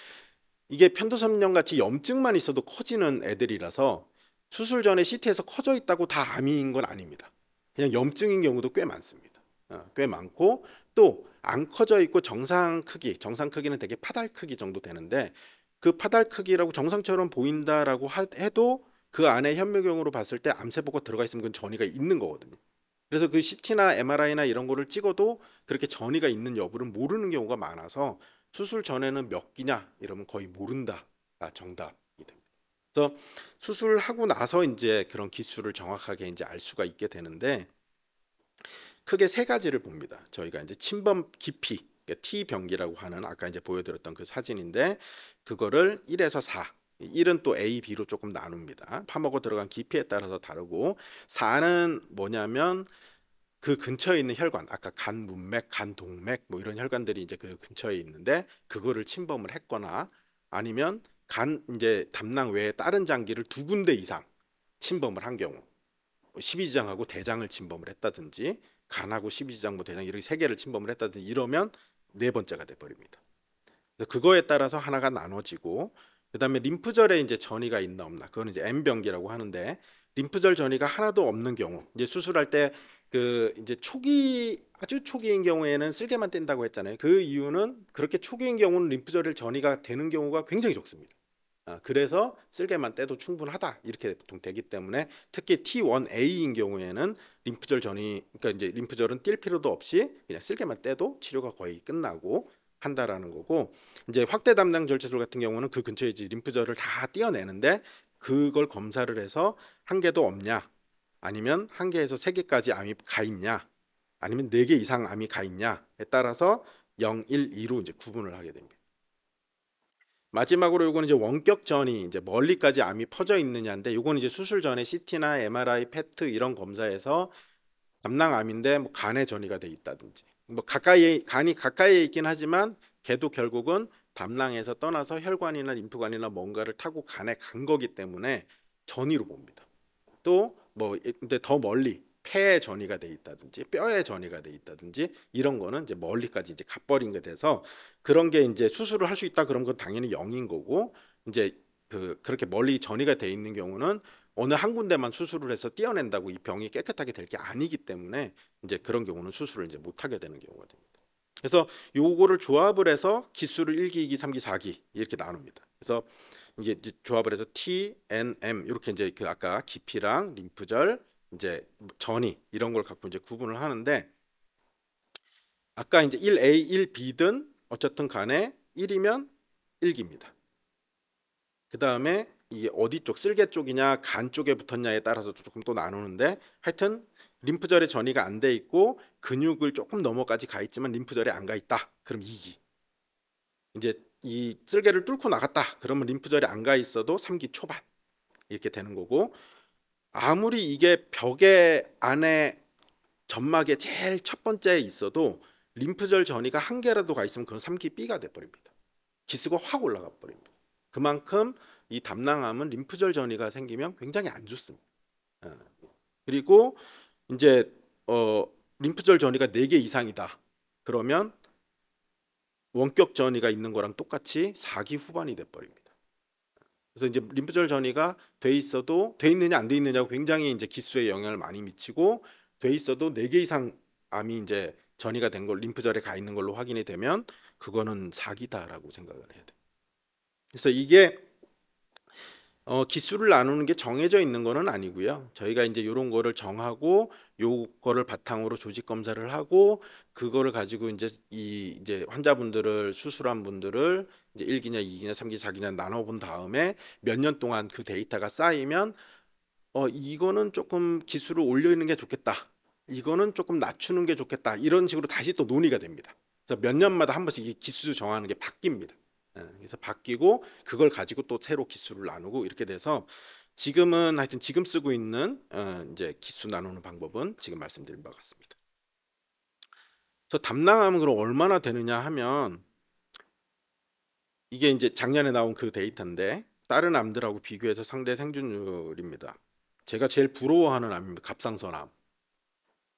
이게 편도선염 같이 염증만 있어도 커지는 애들이라서 수술 전에 CT에서 커져 있다고 다 암인 건 아닙니다. 그냥 염증인 경우도 꽤 많습니다. 어, 꽤 많고 또 안 커져 있고 정상 크기, 정상 크기는 되게 파달 크기 정도 되는데 그 파달 크기라고 정상처럼 보인다라고 해도 그 안에 현미경으로 봤을 때 암세포가 들어가 있으면 그건 전이가 있는 거거든요. 그래서 그 CT나 MRI나 이런 거를 찍어도 그렇게 전이가 있는 여부를 모르는 경우가 많아서 수술 전에는 몇 기냐 이러면 거의 모른다. 아, 정답. 그래서 수술을 하고 나서 이제 그런 기술을 정확하게 이제 알 수가 있게 되는데 크게 세 가지를 봅니다. 저희가 이제 침범 깊이 그러니까 T 병기라고 하는 아까 이제 보여드렸던 그 사진인데 그거를 1에서 4 1은 또 A, B로 조금 나눕니다. 파먹어 들어간 깊이에 따라서 다르고 4는 뭐냐면 그 근처에 있는 혈관, 아까 간 문맥, 간 동맥 뭐 이런 혈관들이 이제 그 근처에 있는데 그거를 침범을 했거나 아니면 간 이제 담낭 외에 다른 장기를 두 군데 이상 침범을 한 경우 12지장하고 뭐 대장을 침범을 했다든지 간하고 12지장 뭐 대장 이렇게 세 개를 침범을 했다든지 이러면 네 번째가 돼 버립니다. 그래서 그거에 따라서 하나가 나눠지고 그다음에 림프절에 이제 전이가 있나 없나 그거는 이제 M 병기라고 하는데 림프절 전이가 하나도 없는 경우 이제 수술할 때그 이제 초기 아주 초기인 경우에는 쓸개만 뗀다고 했잖아요. 그 이유는 그렇게 초기인 경우는 림프절일 전이가 되는 경우가 굉장히 적습니다. 아, 그래서 쓸개만 떼도 충분하다 이렇게 보통 되기 때문에 특히 T1A인 경우에는 림프절 전이 그러니까 이제 림프절은 뛸 필요도 없이 그냥 쓸개만 떼도 치료가 거의 끝나고 한다라는 거고 이제 확대 담당 절제술 같은 경우는 그 근처에 이제 림프절을 다 떼어내는데 그걸 검사를 해서 한개도 없냐 아니면 한 개에서 세 개까지 암이 가 있냐 아니면 네 개 이상 암이 가 있냐에 따라서 0, 1, 2로 이제 구분을 하게 됩니다. 마지막으로 요거는 이제 원격전이 이제 멀리까지 암이 퍼져 있느냐인데 요거는 이제 수술 전에 CT나 MRI, PET 이런 검사에서 담낭암인데 뭐 간에 전이가 돼 있다든지 뭐 가까이 간이 가까이에 있긴 하지만 걔도 결국은 담낭에서 떠나서 혈관이나 림프관이나 뭔가를 타고 간에 간 거기 때문에 전이로 봅니다. 또뭐 근데 더 멀리 폐에 전이가 돼 있다든지 뼈에 전이가 돼 있다든지 이런 거는 이제 멀리까지 이제 갓버린 게 돼서 그런 게 이제 수술을 할 수 있다 그런 건 당연히 영인 거고 이제 그 그렇게 멀리 전이가 돼 있는 경우는 어느 한 군데만 수술을 해서 떼어낸다고 이 병이 깨끗하게 될 게 아니기 때문에 이제 그런 경우는 수술을 이제 못 하게 되는 경우가 됩니다. 그래서 요거를 조합을 해서 기수를 1기, 2기, 3기, 4기 이렇게 나눕니다. 그래서 이게 조합을 해서 T, N, M 이렇게 이제 그 아까 깊이랑 림프절 이제 전이 이런 걸 갖고 이제 구분을 하는데 아까 이제 1A, 1B든 어쨌든 간에 1이면 1기입니다. 그 다음에 이게 어디 쪽 쓸개 쪽이냐 간 쪽에 붙었냐에 따라서 조금 또 나누는데 하여튼 림프절의 전이가 안 돼 있고 근육을 조금 넘어까지 가 있지만 림프절에 안 가 있다. 그럼 2기. 이제 이 쓸개를 뚫고 나갔다. 그러면 림프절이 안 가 있어도 3기 초반 이렇게 되는 거고 아무리 이게 벽에 안에 점막에 제일 첫 번째에 있어도 림프절 전이가 한 개라도 가 있으면 그건 3기 B가 돼버립니다. 기스가확 올라가 버립니다. 그만큼 이 담낭암은 림프절 전이가 생기면 굉장히 안 좋습니다. 예. 그리고 이제 어 림프절 전이가 4개 이상이다. 그러면 원격 전이가 있는 거랑 똑같이 4기 후반이 돼버립니다. 그래서 이제 림프절 전이가 돼 있어도 돼 있느냐 안 돼 있느냐고 굉장히 이제 기수에 영향을 많이 미치고 돼 있어도 4개 이상 암이 이제 전이가 된 걸 림프절에 가 있는 걸로 확인이 되면 그거는 사기다라고 생각을 해야 돼. 그래서 이게 어, 기수를 나누는 게 정해져 있는 거는 아니고요. 저희가 이제 이런 거를 정하고 요거를 바탕으로 조직 검사를 하고 그거를 가지고 이제 이 이제 환자분들을 수술한 분들을 이제 1기냐, 2기냐, 3기, 4기냐 나눠 본 다음에 몇 년 동안 그 데이터가 쌓이면 어 이거는 조금 기수를 올려 있는 게 좋겠다. 이거는 조금 낮추는 게 좋겠다. 이런 식으로 다시 또 논의가 됩니다. 그래서 몇 년마다 한 번씩 이 기수 정하는 게 바뀝니다. 예, 그래서 바뀌고 그걸 가지고 또 새로 기술을 나누고 이렇게 돼서 지금은 하여튼 지금 쓰고 있는 어, 이제 기술 나누는 방법은 지금 말씀드린 바 같습니다. 그 담낭암은 그럼 얼마나 되느냐 하면 이게 이제 작년에 나온 그 데이터인데 다른 암들하고 비교해서 상대 생존율입니다. 제가 제일 부러워하는 암입니다. 갑상선암.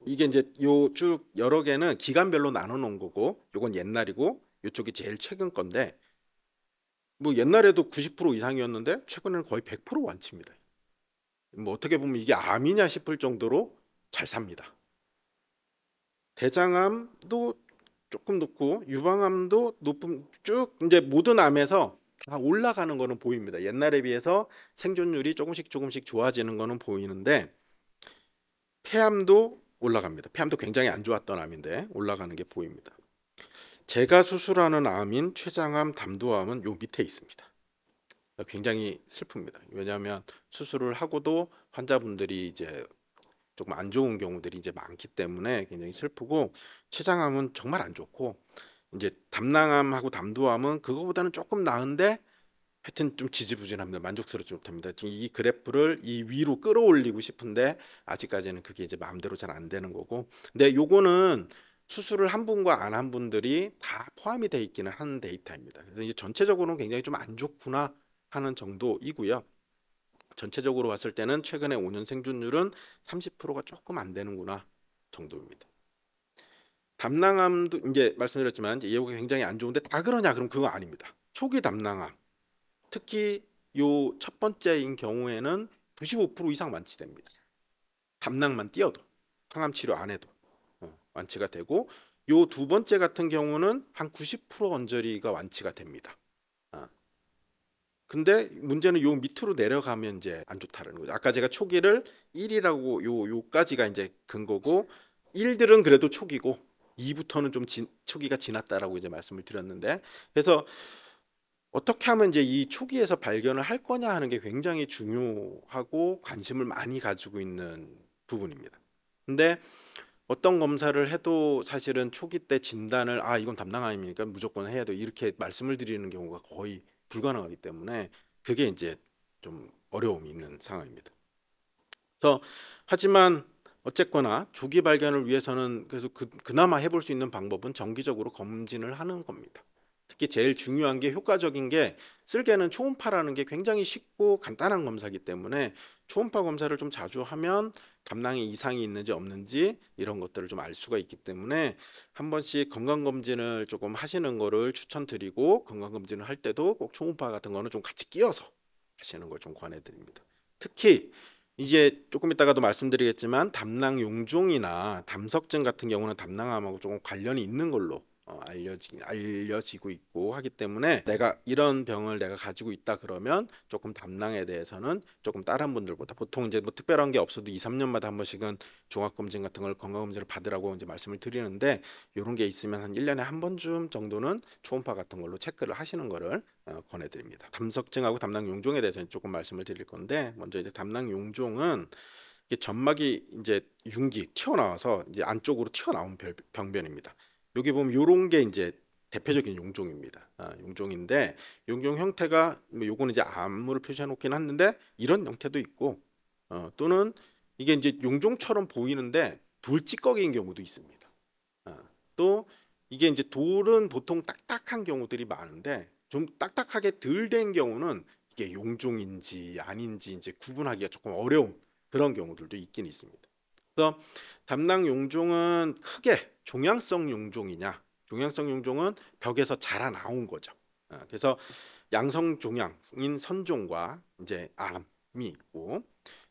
이게 이제 요 쭉 여러 개는 기간별로 나눠 놓은 거고 요건 옛날이고 요쪽이 제일 최근 건데 뭐 옛날에도 90% 이상이었는데 최근에는 거의 100% 완치입니다. 뭐 어떻게 보면 이게 암이냐 싶을 정도로 잘 삽니다. 대장암도 조금 높고 유방암도 높음 쭉 이제 모든 암에서 다 올라가는 거는 보입니다. 옛날에 비해서 생존율이 조금씩 조금씩 좋아지는 거는 보이는데 폐암도 올라갑니다. 폐암도 굉장히 안 좋았던 암인데 올라가는 게 보입니다. 제가 수술하는 암인 췌장암, 담도암은 요 밑에 있습니다. 굉장히 슬픕니다. 왜냐하면 수술을 하고도 환자분들이 이제 조금 안 좋은 경우들이 이제 많기 때문에 굉장히 슬프고 췌장암은 정말 안 좋고 이제 담낭암하고 담도암은 그거보다는 조금 나은데 하여튼 좀 지지부진합니다. 만족스럽지 못합니다. 이 그래프를 이 위로 끌어올리고 싶은데 아직까지는 그게 이제 마음대로 잘 안 되는 거고. 근데 요거는 수술을 한 분과 안 한 분들이 다 포함이 돼 있기는 한 데이터입니다. 그래서 이제 전체적으로는 굉장히 좀 안 좋구나 하는 정도이고요. 전체적으로 봤을 때는 최근에 5년 생존율은 30%가 조금 안 되는구나 정도입니다. 담낭암도 이제 말씀드렸지만 이제 예후가 굉장히 안 좋은데 다 그러냐 그럼 그거 아닙니다. 초기 담낭암 특히 요 첫 번째인 경우에는 95% 이상 완치됩니다. 담낭만 띄어도 항암 치료 안 해도 완치가 되고 요 두 번째 같은 경우는 한 90% 언저리가 완치가 됩니다. 아. 근데 문제는 요 밑으로 내려가면 이제 안좋다는 거죠. 아까 제가 초기를 1이라고 요 요까지가 이제 근거고 1들은 그래도 초기고 2부터는 좀 진, 초기가 지났다라고 이제 말씀을 드렸는데 그래서 어떻게 하면 이제 이 초기에서 발견을 할 거냐 하는 게 굉장히 중요하고 관심을 많이 가지고 있는 부분입니다. 근데 어떤 검사를 해도 사실은 초기 때 진단을 아 이건 담당 아닙니까 무조건 해야 돼 이렇게 말씀을 드리는 경우가 거의 불가능하기 때문에 그게 이제 좀 어려움이 있는 상황입니다. 그래서 하지만 어쨌거나 조기 발견을 위해서는 그래서 그, 그나마 해볼 수 있는 방법은 정기적으로 검진을 하는 겁니다. 특히 제일 중요한 게 효과적인 게 쓸개는 초음파라는 게 굉장히 쉽고 간단한 검사기 때문에 초음파 검사를 좀 자주 하면 담낭에 이상이 있는지 없는지 이런 것들을 좀 알 수가 있기 때문에 한 번씩 건강검진을 조금 하시는 거를 추천드리고 건강검진을 할 때도 꼭 초음파 같은 거는 좀 같이 끼워서 하시는 걸 좀 권해드립니다. 특히 이제 조금 이따가도 말씀드리겠지만 담낭 용종이나 담석증 같은 경우는 담낭암하고 조금 관련이 있는 걸로 어, 알려지, 알려지고 있고 하기 때문에 내가 이런 병을 내가 가지고 있다 그러면 조금 담낭에 대해서는 조금 다른 분들보다 보통 이제 뭐 특별한 게 없어도 2, 3년마다 한 번씩은 종합검진 같은 걸 건강검진을 받으라고 이제 말씀을 드리는데 이런 게 있으면 한 1년에 한 번쯤 정도는 초음파 같은 걸로 체크를 하시는 거를 어, 권해드립니다. 담석증하고 담낭용종에 대해서는 조금 말씀을 드릴 건데 먼저 이제 담낭용종은 이게 점막이 이제 융기 튀어나와서 이제 안쪽으로 튀어나온 병변입니다. 여기 보면 요런 게 이제 대표적인 용종입니다. 아, 용종인데 용종 형태가 뭐 요거는 이제 암무를 표시해 놓긴 했는데 이런 형태도 있고 어, 또는 이게 이제 용종처럼 보이는데 돌찌꺼기인 경우도 있습니다. 아, 또 이게 이제 돌은 보통 딱딱한 경우들이 많은데 좀 딱딱하게 덜 된 경우는 이게 용종인지 아닌지 이제 구분하기가 조금 어려운 그런 경우들도 있긴 있습니다. 그래서 담낭 용종은 크게 종양성 용종이냐 종양성 용종은 벽에서 자라 나온 거죠. 아, 그래서 양성 종양인 선종과 이제 암이 있고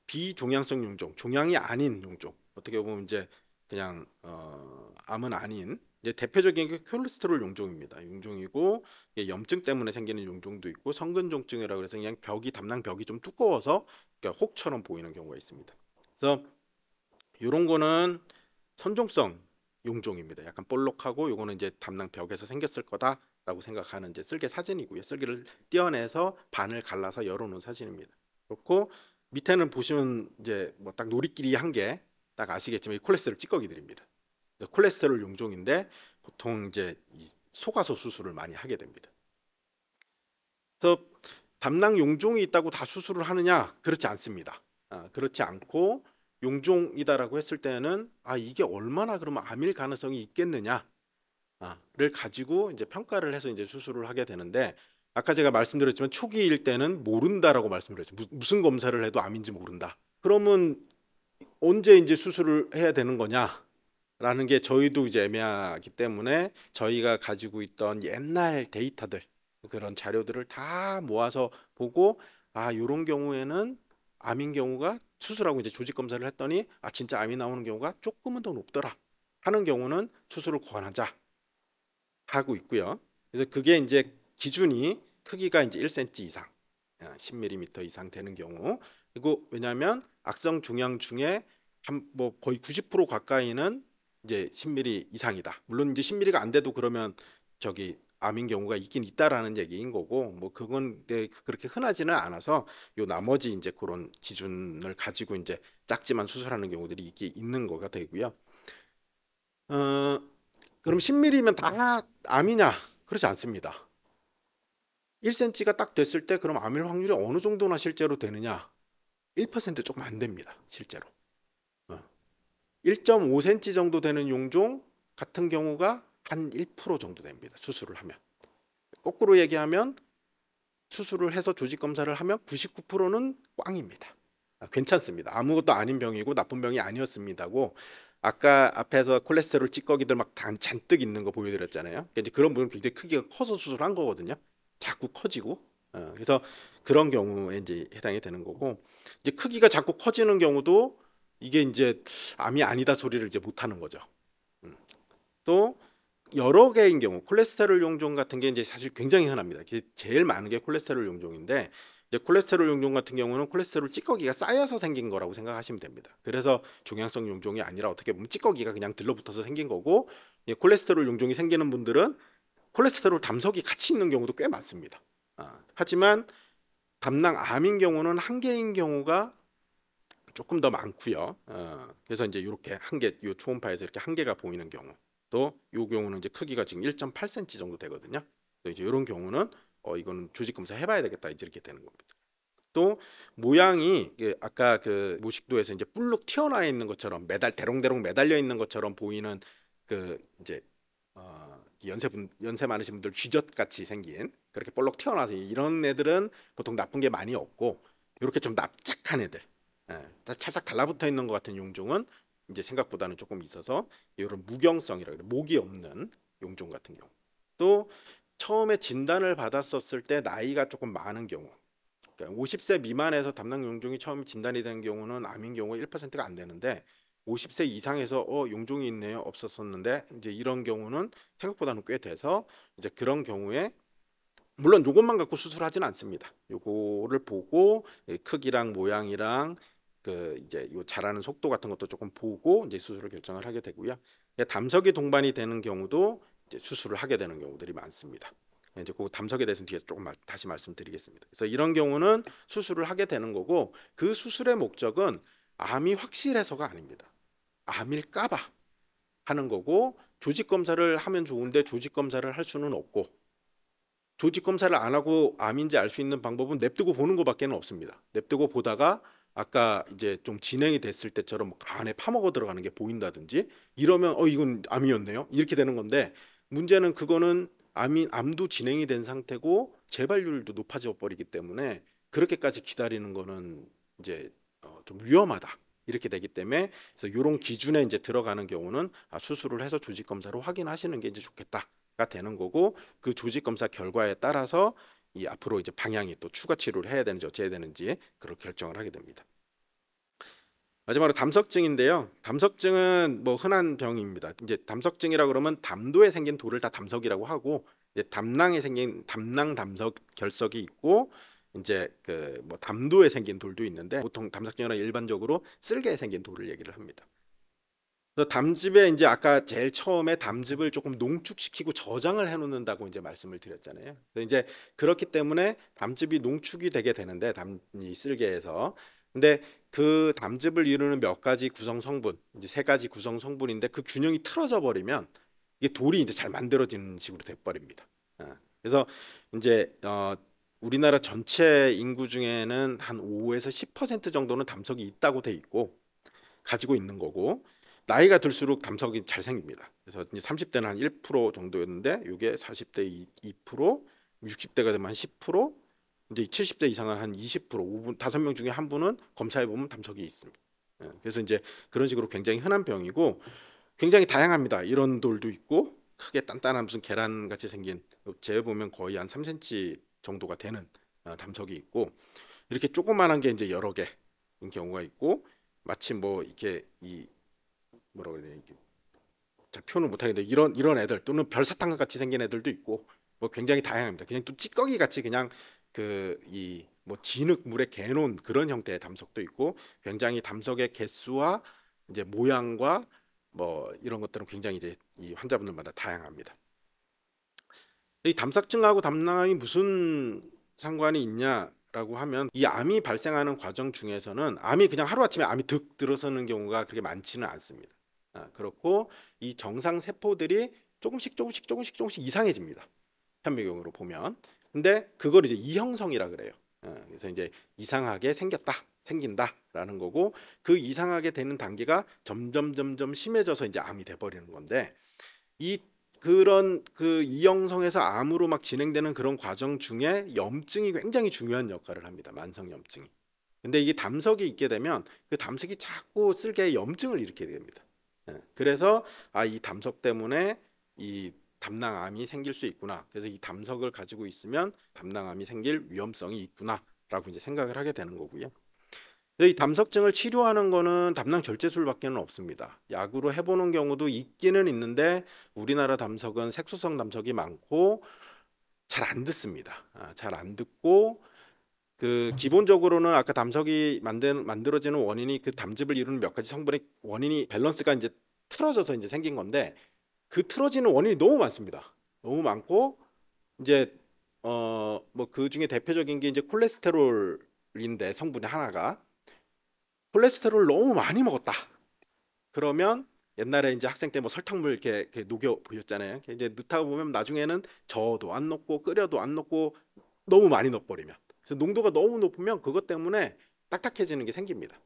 비종양성 용종, 종양이 아닌 용종 어떻게 보면 이제 그냥 어, 암은 아닌 이제 대표적인 게 콜레스테롤 용종입니다. 용종이고 염증 때문에 생기는 용종도 있고 성근종증이라고 해서 그냥 벽이 담낭 벽이 좀 두꺼워서 그러니까 혹처럼 보이는 경우가 있습니다. 그래서 이런 거는 선종성 용종입니다. 약간 볼록하고 요거는 이제 담낭 벽에서 생겼을 거다라고 생각하는 이제 쓸개 사진이고요. 쓸개를 떼어내서 반을 갈라서 열어놓은 사진입니다. 그렇고 밑에는 보시면 이제 뭐딱 놀이끼리 한 개 딱 아시겠지만 이 콜레스테롤 찌꺼기들입니다. 콜레스테롤 용종인데 보통 이제 이 속아서 수술을 많이 하게 됩니다. 그래서 담낭 용종이 있다고 다 수술을 하느냐? 그렇지 않습니다. 아, 그렇지 않고 용종이다라고 했을 때는 아 이게 얼마나 그러면 암일 가능성이 있겠느냐를 아, 가지고 이제 평가를 해서 이제 수술을 하게 되는데 아까 제가 말씀드렸지만 초기일 때는 모른다라고 말씀드렸죠 무슨 검사를 해도 암인지 모른다 그러면 언제 이제 수술을 해야 되는 거냐 라는 게 저희도 이제 애매하기 때문에 저희가 가지고 있던 옛날 데이터들 그런 자료들을 다 모아서 보고 아 요런 경우에는 암인 경우가 수술하고 이제 조직 검사를 했더니 아 진짜 암이 나오는 경우가 조금은 더 높더라 하는 경우는 수술을 권하자 하고 있고요. 그래서 그게 이제 기준이 크기가 이제 1cm 이상, 10mm 어, 이상 되는 경우. 그리고 왜냐하면 악성 종양 중에 한 뭐 거의 90% 가까이는 이제 10mm 이상이다. 물론 이제 10mm가 안 돼도 그러면 저기 암인 경우가 있긴 있다라는 얘기인 거고 뭐 그건 그렇게 흔하지는 않아서 요 나머지 이제 그런 기준을 가지고 이제 작지만 수술하는 경우들이 있긴 있는 거가 되고요. 어, 그럼 10mm면 다 암이냐? 그렇지 않습니다. 1cm가 딱 됐을 때 그럼 암일 확률이 어느 정도나 실제로 되느냐? 1% 조금 안 됩니다. 실제로. 1.5cm 어. 정도 되는 용종 같은 경우가 한1% 정도 됩니다. 수술을 하면. 거꾸로 얘기하면 수술을 해서 조직 검사를 하면 99%는 꽝입니다. 아, 괜찮습니다. 아무것도 아닌 병이고 나쁜 병이 아니었습니다고 아까 앞에서 콜레스테롤 찌꺼기들 막 잔뜩 있는 거 보여드렸잖아요. 그러니까 이제 그런 분은 굉장히 크기가 커서 수술한 거거든요. 자꾸 커지고 어, 그래서 그런 경우에 이제 해당이 되는 거고 이제 크기가 자꾸 커지는 경우도 이게 이제 암이 아니다 소리를 이제 못 하는 거죠. 음. 또 여러 개인 경우 콜레스테롤 용종 같은 게 이제 사실 굉장히 흔합니다. 제일 많은 게 콜레스테롤 용종인데 이제 콜레스테롤 용종 같은 경우는 콜레스테롤 찌꺼기가 쌓여서 생긴 거라고 생각하시면 됩니다. 그래서 종양성 용종이 아니라 어떻게 보면 찌꺼기가 그냥 들러붙어서 생긴 거고 콜레스테롤 용종이 생기는 분들은 콜레스테롤 담석이 같이 있는 경우도 꽤 많습니다. 아, 하지만 담낭암인 경우는 한 개인 경우가 조금 더 많고요. 어, 그래서 이제 이렇게 한 개, 이 초음파에서 이렇게 한 개가 보이는 경우. 또요 경우는 이제 크기가 지금 1.8cm 정도 되거든요. 또 이제 이런 경우는 어 이거는 조직 검사 해봐야 되겠다 이제 이렇게 되는 겁니다. 또 모양이 그 아까 그 모식도에서 이제 뿔룩 튀어나와 있는 것처럼 매달 대롱대롱 매달려 있는 것처럼 보이는 그 이제 어 연세 분 연세 많으신 분들 쥐젖 같이 생긴 그렇게 볼록 튀어나와서 이런 애들은 보통 나쁜 게 많이 없고 이렇게 좀 납작한 애들 예, 찰싹 달라붙어 있는 것 같은 용종은 이제 생각보다는 조금 있어서 이런 무경성이라 그래 목이 없는 용종 같은 경우 또 처음에 진단을 받았었을 때 나이가 조금 많은 경우 그러니까 50세 미만에서 담낭 용종이 처음 진단이 된 경우는 암인 경우 1%가 안 되는데 50세 이상에서 어 용종이 있네요 없었었는데 이제 이런 경우는 생각보다는 꽤 돼서 이제 그런 경우에 물론 요것만 갖고 수술하진 않습니다. 요거를 보고 크기랑 모양이랑 그 이제 요 자라는 속도 같은 것도 조금 보고 이제 수술을 결정을 하게 되고요. 담석이 동반이 되는 경우도 이제 수술을 하게 되는 경우들이 많습니다. 네, 이제 그 담석에 대해서는 뒤에 조금 다시 말씀드리겠습니다. 그래서 이런 경우는 수술을 하게 되는 거고 그 수술의 목적은 암이 확실해서가 아닙니다. 암일까봐 하는 거고 조직 검사를 하면 좋은데 조직 검사를 할 수는 없고 조직 검사를 안 하고 암인지 알 수 있는 방법은 냅두고 보는 것밖에는 없습니다. 냅두고 보다가 아까 이제 좀 진행이 됐을 때처럼 뭐 간에 파먹어 들어가는 게 보인다든지 이러면 어 이건 암이었네요 이렇게 되는 건데 문제는 그거는 암이 암도 진행이 된 상태고 재발률도 높아져 버리기 때문에 그렇게까지 기다리는 거는 이제 어, 좀 위험하다 이렇게 되기 때문에 그래서 이런 기준에 이제 들어가는 경우는 아, 수술을 해서 조직 검사로 확인하시는 게 이제 좋겠다가 되는 거고 그 조직 검사 결과에 따라서 이 앞으로 이제 방향이 또 추가 치료를 해야 되는지 어찌 해야 되는지 그걸 결정을 하게 됩니다. 마지막으로 담석증인데요. 담석증은 뭐 흔한 병입니다. 이제 담석증이라 고 그러면 담도에 생긴 돌을 다 담석이라고 하고 담낭에 생긴 담낭 담석 결석이 있고 이제 그 뭐 담도에 생긴 돌도 있는데 보통 담석증이나 일반적으로 쓸개에 생긴 돌을 얘기를 합니다. 그래서 담즙에 이제 아까 제일 처음에 담즙을 조금 농축시키고 저장을 해놓는다고 이제 말씀을 드렸잖아요. 그래서 이제 그렇기 때문에 담즙이 농축이 되게 되는데 담이 쓸개에서 근데 그 담즙을 이루는 몇 가지 구성 성분 이제 세 가지 구성 성분인데 그 균형이 틀어져 버리면 이게 돌이 이제 잘 만들어지는 식으로 돼 버립니다. 예. 그래서 이제 어 우리나라 전체 인구 중에는 한 5에서 10% 정도는 담석이 있다고 돼 있고 가지고 있는 거고 나이가 들수록 담석이 잘 생깁니다. 그래서 이제 30대는 한 1% 정도였는데 이게 40대 2%, 60대가 되면 한 10%, 이제 70대 이상은 한 20%, 5분 다섯 명 중에 한 분은 검사해 보면 담석이 있습니다. 예, 그래서 이제 그런 식으로 굉장히 흔한 병이고 굉장히 다양합니다. 이런 돌도 있고 크게 단단한 무슨 계란 같이 생긴 재 보면 거의 한 3cm 정도가 되는 어, 담석이 있고 이렇게 조그만한 게 이제 여러 개인 경우가 있고 마치 뭐 이렇게 이 뭐라고 해야 되냐 자 표현을 못하겠는데 이런 이런 애들 또는 별사탕 같이 생긴 애들도 있고 뭐 굉장히 다양합니다. 그냥 또 찌꺼기 같이 그냥 그 이 뭐 진흙 물에 개놓은 그런 형태의 담석도 있고 굉장히 담석의 개수와 이제 모양과 뭐 이런 것들은 굉장히 이제 이 환자분들마다 다양합니다. 이담석증하고 담낭암이 무슨 상관이 있냐라고 하면 이 암이 발생하는 과정 중에서는 암이 그냥 하루아침에 암이 득 들어서는 경우가 그렇게 많지는 않습니다. 아, 그렇고 이 정상 세포들이 조금씩 조금씩 조금씩 조금씩 이상해집니다. 현미경으로 보면. 근데 그걸 이제 이형성이라 그래요. 아, 그래서 이제 이상하게 생겼다. 생긴다라는 거고 그 이상하게 되는 단계가 점점 점점 심해져서 이제 암이 돼 버리는 건데 이 그런 그 이형성에서 암으로 막 진행되는 그런 과정 중에 염증이 굉장히 중요한 역할을 합니다. 만성 염증이. 근데 이게 담석이 있게 되면 그 담석이 자꾸 쓸게 염증을 일으키게 됩니다. 예. 그래서 아 이 담석 때문에 이 담낭암이 생길 수 있구나. 그래서 이 담석을 가지고 있으면 담낭암이 생길 위험성이 있구나라고 이제 생각을 하게 되는 거고요. 이 담석증을 치료하는 거는 담낭 절제술밖에는 없습니다. 약으로 해보는 경우도 있기는 있는데 우리나라 담석은 색소성 담석이 많고 잘 안 듣습니다. 아, 잘안 듣고 그 기본적으로는 아까 담석이 만든 만들어지는 원인이 그 담즙을 이루는 몇 가지 성분의 원인이 밸런스가 이제 틀어져서 이제 생긴 건데 그 틀어지는 원인이 너무 많습니다. 너무 많고 이제 어 뭐 그 중에 대표적인 게 이제 콜레스테롤인데 성분의 하나가 콜레스테롤 너무 많이 먹었다. 그러면 옛날에 이제 학생 때 뭐 설탕물 이렇게, 이렇게 녹여 보셨잖아요. 이제 넣다 보면 나중에는 저도 안 넣고 끓여도 안 넣고 너무 많이 넣어버리면 그래서 농도가 너무 높으면 그것 때문에 딱딱해지는 게 생깁니다.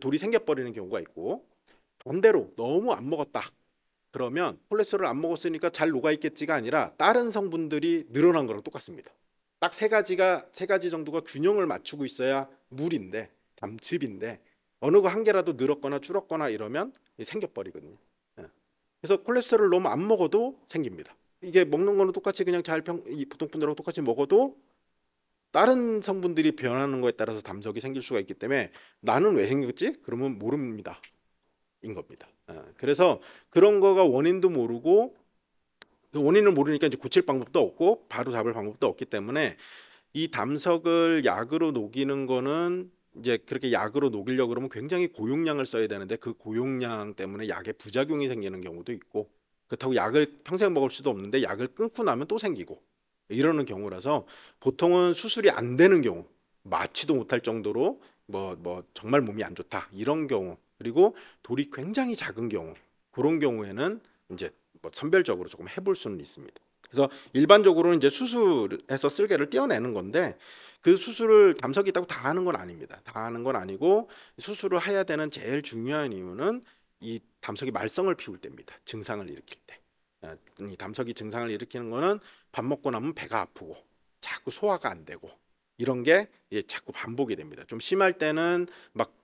돌이 생겨버리는 경우가 있고 반대로 너무 안 먹었다. 그러면 콜레스테롤 안 먹었으니까 잘 녹아 있겠지가 아니라 다른 성분들이 늘어난 거랑 똑같습니다. 딱 세 가지가 세 가지 정도가 균형을 맞추고 있어야 물인데 담즙인데 어느 거 한 개라도 늘었거나 줄었거나 이러면 생겨버리거든요. 예. 그래서 콜레스테롤 너무 안 먹어도 생깁니다. 이게 먹는 거는 똑같이 그냥 잘 평, 보통 분들하고 똑같이 먹어도 다른 성분들이 변하는 거에 따라서 담석이 생길 수가 있기 때문에 나는 왜 생겼지? 그러면 모릅니다. 인 겁니다. 예. 그래서 그런 거가 원인도 모르고 그 원인을 모르니까 이제 고칠 방법도 없고 바로 잡을 방법도 없기 때문에 이 담석을 약으로 녹이는 거는 이제 그렇게 약으로 녹이려고 그러면 굉장히 고용량을 써야 되는데 그 고용량 때문에 약에 부작용이 생기는 경우도 있고 그렇다고 약을 평생 먹을 수도 없는데 약을 끊고 나면 또 생기고 이러는 경우라서 보통은 수술이 안 되는 경우 마취도 못할 정도로 뭐뭐 뭐 정말 몸이 안 좋다 이런 경우 그리고 돌이 굉장히 작은 경우 그런 경우에는 이제 뭐 선별적으로 조금 해볼 수는 있습니다. 그래서 일반적으로는 이제 수술해서 쓸개를 떼어내는 건데 그 수술을 담석이 있다고 다 하는 건 아닙니다. 다 하는 건 아니고 수술을 해야 되는 제일 중요한 이유는 이 담석이 말썽을 피울 때입니다. 증상을 일으킬 때. 어, 담석이 증상을 일으키는 거는 밥 먹고 나면 배가 아프고 자꾸 소화가 안 되고 이런 게 이제 자꾸 반복이 됩니다. 좀 심할 때는 막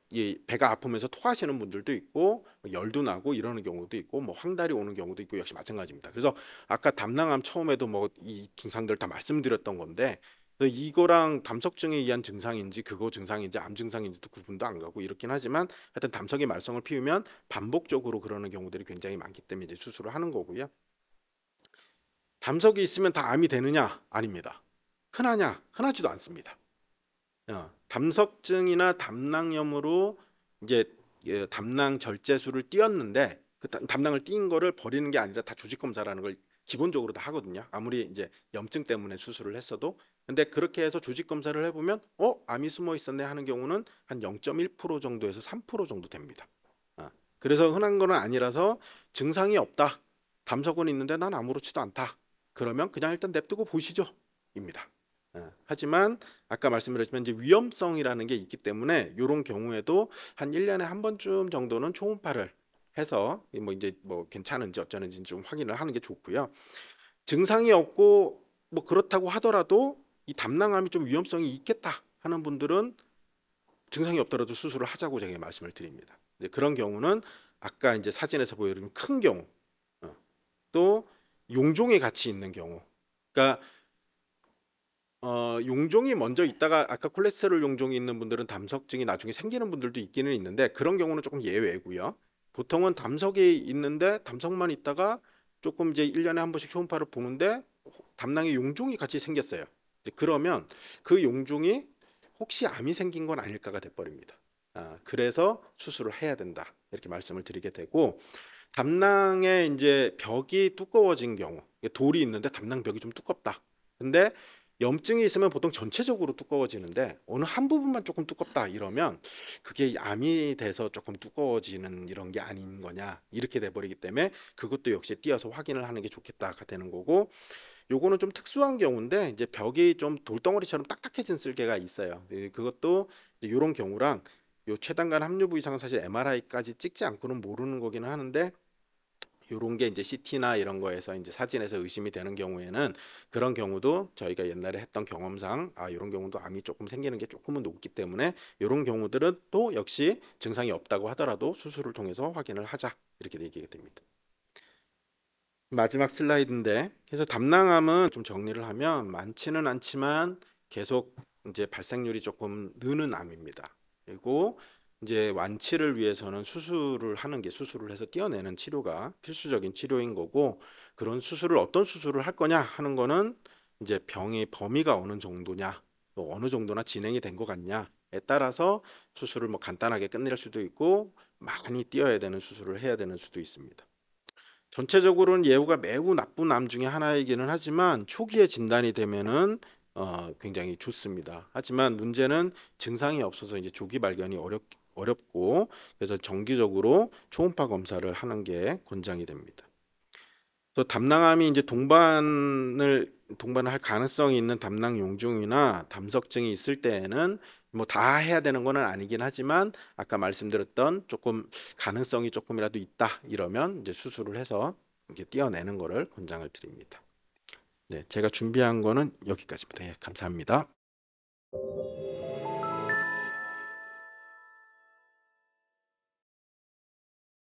배가 아프면서 토하시는 분들도 있고 뭐 열도 나고 이러는 경우도 있고 뭐 황달이 오는 경우도 있고 역시 마찬가지입니다. 그래서 아까 담낭암 처음에도 뭐 이 증상들 다 말씀드렸던 건데 이거랑 담석증에 의한 증상인지 그거 증상인지 암 증상인지도 구분도 안 가고 이렇긴 하지만 하여튼 담석이 말썽을 피우면 반복적으로 그러는 경우들이 굉장히 많기 때문에 이제 수술을 하는 거고요. 담석이 있으면 다 암이 되느냐? 아닙니다. 흔하냐? 흔하지도 않습니다. 어, 담석증이나 담낭염으로 이제 예, 담낭 절제술을 띄었는데 그 담낭을 띈 거를 버리는 게 아니라 다 조직 검사라는 걸 기본적으로 다 하거든요. 아무리 이제 염증 때문에 수술을 했어도 근데 그렇게 해서 조직 검사를 해보면 어 암이 숨어 있었네 하는 경우는 한0.1% 정도에서 3% 정도 됩니다. 어, 그래서 흔한 거는 아니라서 증상이 없다. 담석은 있는데 난 아무렇지도 않다. 그러면 그냥 일단 냅두고 보시죠. 입니다. 예, 하지만 아까 말씀드렸지만 이제 위험성이라는 게 있기 때문에 이런 경우에도 한 일년에한 번쯤 정도는 초음파를 해서 뭐 이제 뭐 괜찮은지 어쩌는지 좀 확인을 하는 게 좋고요. 증상이 없고 뭐 그렇다고 하더라도 이 담낭암이 좀 위험성이 있겠다 하는 분들은 증상이 없더라도 수술을 하자고 제가 말씀을 드립니다. 이제 그런 경우는 아까 이제 사진에서 보여드린 큰 경우 어, 또 용종이 같이 있는 경우 그러니까 어, 용종이 먼저 있다가 아까 콜레스테롤 용종이 있는 분들은 담석증이 나중에 생기는 분들도 있기는 있는데 그런 경우는 조금 예외고요. 보통은 담석이 있는데 담석만 있다가 조금 이제 일년에한 번씩 초음파를 보는데 담낭에 용종이 같이 생겼어요. 그러면 그 용종이 혹시 암이 생긴 건 아닐까가 돼버립니다. 아, 그래서 수술을 해야 된다 이렇게 말씀을 드리게 되고 담낭에 이제 벽이 두꺼워진 경우 돌이 있는데 담낭 벽이 좀 두껍다. 근데 염증이 있으면 보통 전체적으로 두꺼워지는데 어느 한 부분만 조금 두껍다 이러면 그게 암이 돼서 조금 두꺼워지는 이런 게 아닌 거냐 이렇게 돼버리기 때문에 그것도 역시 띄어서 확인을 하는 게 좋겠다가 되는 거고 요거는 좀 특수한 경우인데 이제 벽이 좀 돌덩어리처럼 딱딱해진 쓸개가 있어요 그것도 이런 경우랑 요 최단간 합류 부이상은 사실 MRI까지 찍지 않고는 모르는 거기는 하는데 요런 게 이제 CT나 이런 거에서 이제 사진에서 의심이 되는 경우에는 그런 경우도 저희가 옛날에 했던 경험상 아 요런 경우도 암이 조금 생기는 게 조금은 높기 때문에 요런 경우들은 또 역시 증상이 없다고 하더라도 수술을 통해서 확인을 하자 이렇게 얘기가 됩니다. 마지막 슬라이드인데 그래서 담낭암은 좀 정리를 하면 많지는 않지만 계속 이제 발생률이 조금 느는 암입니다. 그리고 이제 완치를 위해서는 수술을 하는 게 수술을 해서 떼어내는 치료가 필수적인 치료인 거고 그런 수술을 어떤 수술을 할 거냐 하는 거는 이제 병의 범위가 어느 정도냐 뭐 어느 정도나 진행이 된 것 같냐에 따라서 수술을 뭐 간단하게 끝낼 수도 있고 많이 띄어야 되는 수술을 해야 되는 수도 있습니다. 전체적으로는 예후가 매우 나쁜 암 중에 하나이기는 하지만 초기에 진단이 되면은 어, 굉장히 좋습니다. 하지만 문제는 증상이 없어서 이제 조기 발견이 어렵기 어렵고 그래서 정기적으로 초음파 검사를 하는 게 권장이 됩니다. 또 담낭암이 이제 동반을 동반을 할 가능성이 있는 담낭 용종이나 담석증이 있을 때에는 뭐 다 해야 되는 건 아니긴 하지만 아까 말씀드렸던 조금 가능성이 조금이라도 있다 이러면 이제 수술을 해서 이게 띄어내는 거를 권장을 드립니다. 네, 제가 준비한 거는 여기까지입니다. 예, 감사합니다.